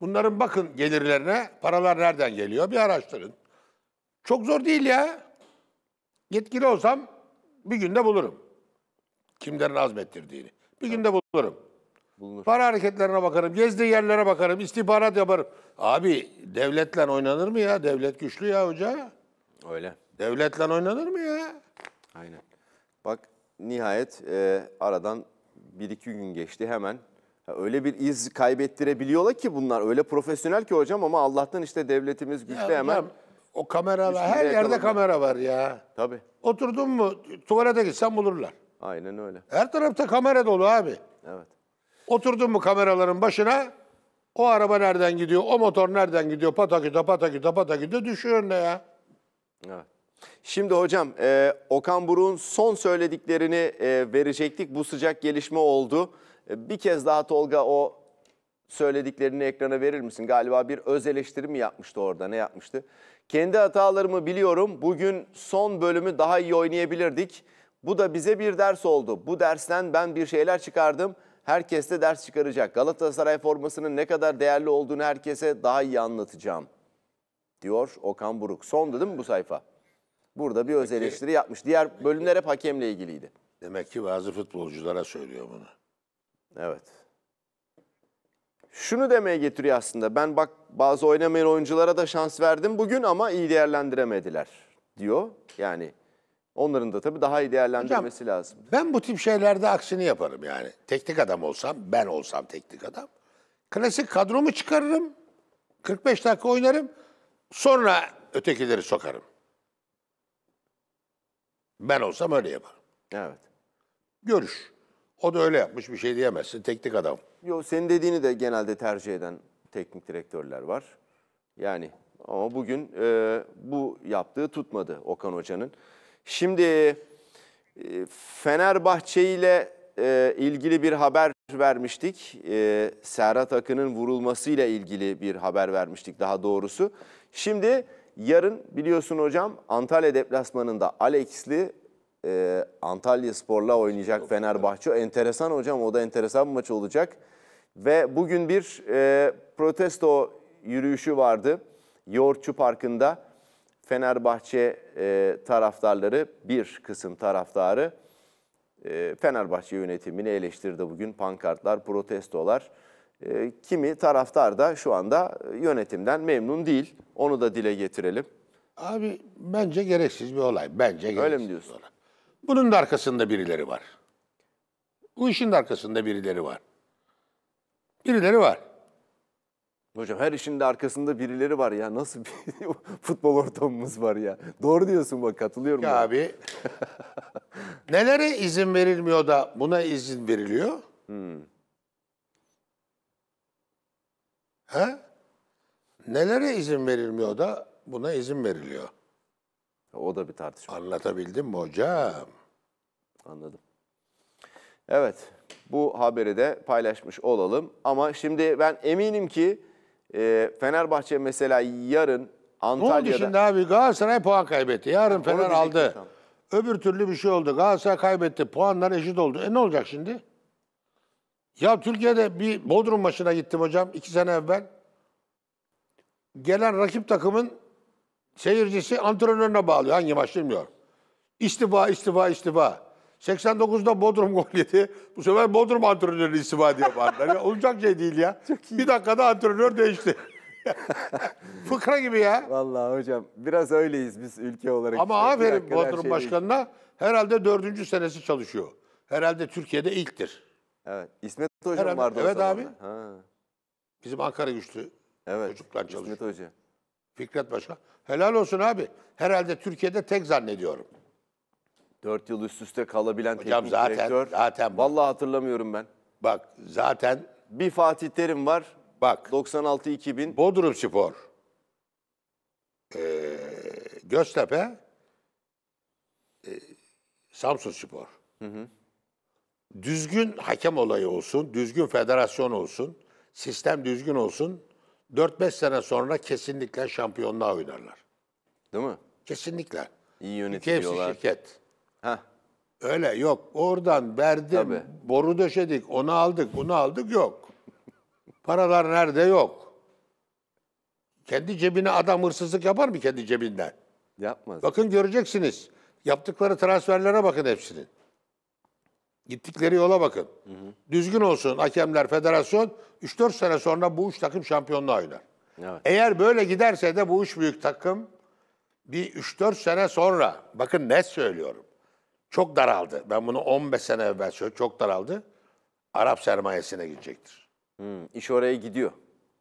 Bunların bakın gelirlerine paralar nereden geliyor bir araştırın. Çok zor değil ya. Yetkili olsam bir günde bulurum. Kimlerin azmettirdiğini. Bir günde bulurum. Bulunur. Para hareketlerine bakarım, gezdiği yerlere bakarım, istihbarat yaparım. Abi devletle oynanır mı ya? Devlet güçlü ya hoca. Öyle. Devletle oynanır mı ya? Aynen. Bak nihayet e, aradan bir iki gün geçti hemen. öyle bir iz kaybettirebiliyorlar ki bunlar. Öyle profesyonel ki hocam ama Allah'tan işte devletimiz güçlü ya, hemen. Ya, o kameralar her yerde var. kamera var ya. Tabii. Oturdun mu tuvalete gitsen bulurlar. Aynen öyle. Her tarafta kamera dolu abi. Evet. Oturdun mu kameraların başına o araba nereden gidiyor, o motor nereden gidiyor, pataküte pataküte pataküte düşüyor ne ya. Evet. Şimdi hocam e, Okan Buruk'un son söylediklerini e, verecektik. Bu sıcak gelişme oldu. E, bir kez daha Tolga o söylediklerini ekrana verir misin? Galiba bir öz eleştiri mi yapmıştı orada ne yapmıştı? Kendi hatalarımı biliyorum. Bugün son bölümü daha iyi oynayabilirdik. Bu da bize bir ders oldu. Bu dersten ben bir şeyler çıkardım. Herkes de ders çıkaracak. Galatasaray formasının ne kadar değerli olduğunu herkese daha iyi anlatacağım. Diyor Okan Buruk. Son değil mi bu sayfa? Burada bir öz eleştiri yapmış. Diğer bölümler hep hakemle ilgiliydi. Demek ki bazı futbolculara söylüyor bunu. Evet. Şunu demeye getiriyor aslında. Ben bak bazı oynamayan oyunculara da şans verdim bugün ama iyi değerlendiremediler diyor. Yani onların da tabii daha iyi değerlendirmesi Hocam, lazım. Ben bu tip şeylerde aksini yaparım yani. Teknik adam olsam, ben olsam teknik adam. Klasik kadromu çıkarırım. 45 dakika oynarım. Sonra ötekileri sokarım. Ben olsam öyle yaparım. Evet. Görüş. O da öyle yapmış bir şey diyemezsin. Teknik adam. Yo senin dediğini de genelde tercih eden teknik direktörler var. Yani ama bugün e, bu yaptığı tutmadı Okan Hoca'nın. Şimdi e, Fenerbahçe ile e, ilgili bir haber vermiştik. E, Serhat Akın'ın vurulmasıyla ilgili bir haber vermiştik daha doğrusu. Şimdi Yarın biliyorsun hocam Antalya deplasmanında Alex'li e, Antalya Spor'la oynayacak Çok Fenerbahçe. Güzel. Enteresan hocam o da enteresan bir maç olacak. Ve bugün bir e, protesto yürüyüşü vardı Yoğurtçu Parkı'nda. Fenerbahçe e, taraftarları, bir kısım taraftarı e, Fenerbahçe yönetimini eleştirdi bugün. Pankartlar, protestolar. E, kimi taraftar da şu anda e, yönetimden memnun değil. Onu da dile getirelim. Abi bence gereksiz bir olay. Bence gereksiz Öyle mi diyorsun? Bir olay. Bunun da arkasında birileri var. Bu işin de arkasında birileri var. Birileri var. Hocam her işin de arkasında birileri var ya. Nasıl bir futbol ortamımız var ya. Doğru diyorsun bak katılıyorum. Ya abi nelere izin verilmiyor da buna izin veriliyor? Hmm. He? Nelere izin verilmiyor da buna izin veriliyor. O da bir tartışma. Anlatabildim mi hocam? Anladım. Evet, bu haberi de paylaşmış olalım. Ama şimdi ben eminim ki e, Fenerbahçe mesela yarın Antalya'da... Ne oldu şimdi abi? Galatasaray puan kaybetti. Yarın Fener aldı. Öbür türlü bir şey oldu. Galatasaray kaybetti. Puanlar eşit oldu. E ne olacak şimdi? Ya Türkiye'de bir Bodrum maçına gittim hocam iki sene evvel. Gelen rakip takımın seyircisi antrenörüne bağlıyor. Hangi maç bilmiyorum. İstifa, istifa, istifa. 89'da Bodrum gol yedi. Bu sefer Bodrum antrenörü istifa diye bağırdılar. Ya, olacak şey değil ya. Bir dakikada antrenör değişti. Fıkra gibi ya. Vallahi hocam biraz öyleyiz biz ülke olarak. Ama aferin Bodrum şey Başkanı'na herhalde dördüncü senesi çalışıyor. Herhalde Türkiye'de ilktir. Evet. İsmet Hocam Herhalde, vardı evet abi. Ha. Bizim Ankara güçlü evet, çocuklar çalışıyor. Hoca. Fikret Başkan. Helal olsun abi. Herhalde Türkiye'de tek zannediyorum. Dört yıl üst üste kalabilen Hocam teknik zaten, direktör. Zaten bak, Vallahi hatırlamıyorum ben. Bak zaten. Bir Fatih Terim var. Bak. 96-2000. Bodrum Spor. Ee, Göztepe. E, Samsun Spor. Hı hı düzgün hakem olayı olsun, düzgün federasyon olsun, sistem düzgün olsun. 4-5 sene sonra kesinlikle şampiyonluğa oynarlar. Değil mi? Kesinlikle. İyi yönetiyorlar. Hepsi şirket. Ha? Öyle yok. Oradan verdim, Tabii. boru döşedik, onu aldık, bunu aldık yok. Paralar nerede yok. Kendi cebine adam hırsızlık yapar mı kendi cebinden? Yapmaz. Bakın göreceksiniz. Yaptıkları transferlere bakın hepsinin. Gittikleri yola bakın. Hı hı. Düzgün olsun hakemler, federasyon 3-4 sene sonra bu üç takım şampiyonluğa oynar. Evet. Eğer böyle giderse de bu üç büyük takım bir 3-4 sene sonra bakın ne söylüyorum. Çok daraldı. Ben bunu 15 sene evvel söylüyorum. Çok daraldı. Arap sermayesine gidecektir. Hmm, iş oraya gidiyor.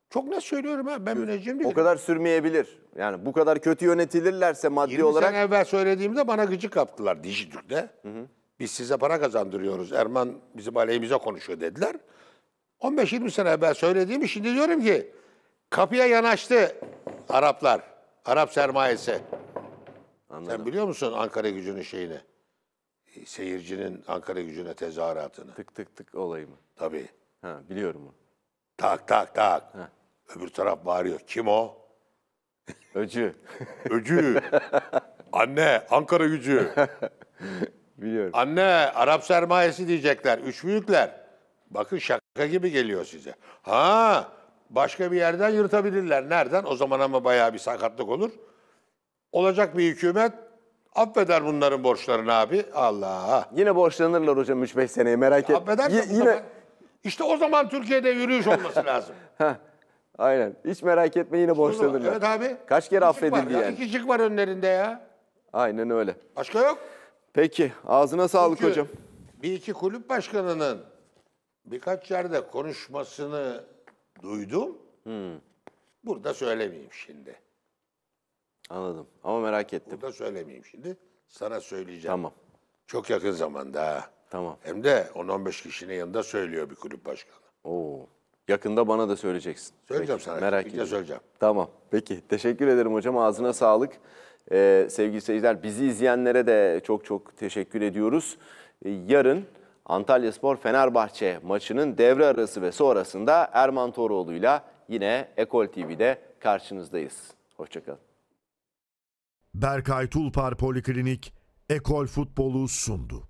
Çok ne söylüyorum ha. Ben müneccim değilim. O kadar sürmeyebilir. Yani bu kadar kötü yönetilirlerse maddi 20 olarak... 20 sene evvel söylediğimde bana gıcık kaptılar. Dijitürk'te. Hı hı. Biz size para kazandırıyoruz. Erman bizim aleyhimize konuşuyor dediler. 15-20 sene evvel söylediğimi şimdi diyorum ki kapıya yanaştı Araplar. Arap sermayesi. Anladım. Sen biliyor musun Ankara gücünün şeyini? Seyircinin Ankara gücüne tezahüratını. Tık tık tık olayı mı? Tabii. Ha, biliyorum onu. Tak tak tak. Ha. Öbür taraf bağırıyor. Kim o? Öcü. Öcü. Anne Ankara gücü. Biliyorum. Anne Arap sermayesi diyecekler. Üç büyükler. Bakın şaka gibi geliyor size. Ha başka bir yerden yırtabilirler. Nereden? O zaman ama bayağı bir sakatlık olur. Olacak bir hükümet affeder bunların borçlarını abi. Allah. Yine borçlanırlar hocam 3-5 seneye merak etme Affeder y- yine zaman, işte o zaman Türkiye'de yürüyüş olması lazım. Aynen. Hiç merak etme yine borçlanırlar. Evet abi. Kaç kere affedildi var, yani. İki şık var önlerinde ya. Aynen öyle. Başka yok. Peki ağzına sağlık Çünkü hocam. Bir iki kulüp başkanının birkaç yerde konuşmasını duydum. Hmm. Burada söylemeyeyim şimdi. Anladım ama merak ettim. Burada söylemeyeyim şimdi. Sana söyleyeceğim. Tamam. Çok yakın zamanda. Tamam. Hem de 10-15 kişinin yanında söylüyor bir kulüp başkanı. Oo. Yakında bana da söyleyeceksin. Söyleyeceğim Peki, sana. Merak etme. Söyleyeceğim. Tamam. Peki. Teşekkür ederim hocam. Ağzına sağlık. Ee, sevgili seyirciler bizi izleyenlere de çok çok teşekkür ediyoruz. Ee, yarın Antalya Spor Fenerbahçe maçının devre arası ve sonrasında Erman ile yine Ekol TV'de karşınızdayız. Hoşçakalın. Berkay Tulpar Poliklinik Ekol Futbolu sundu.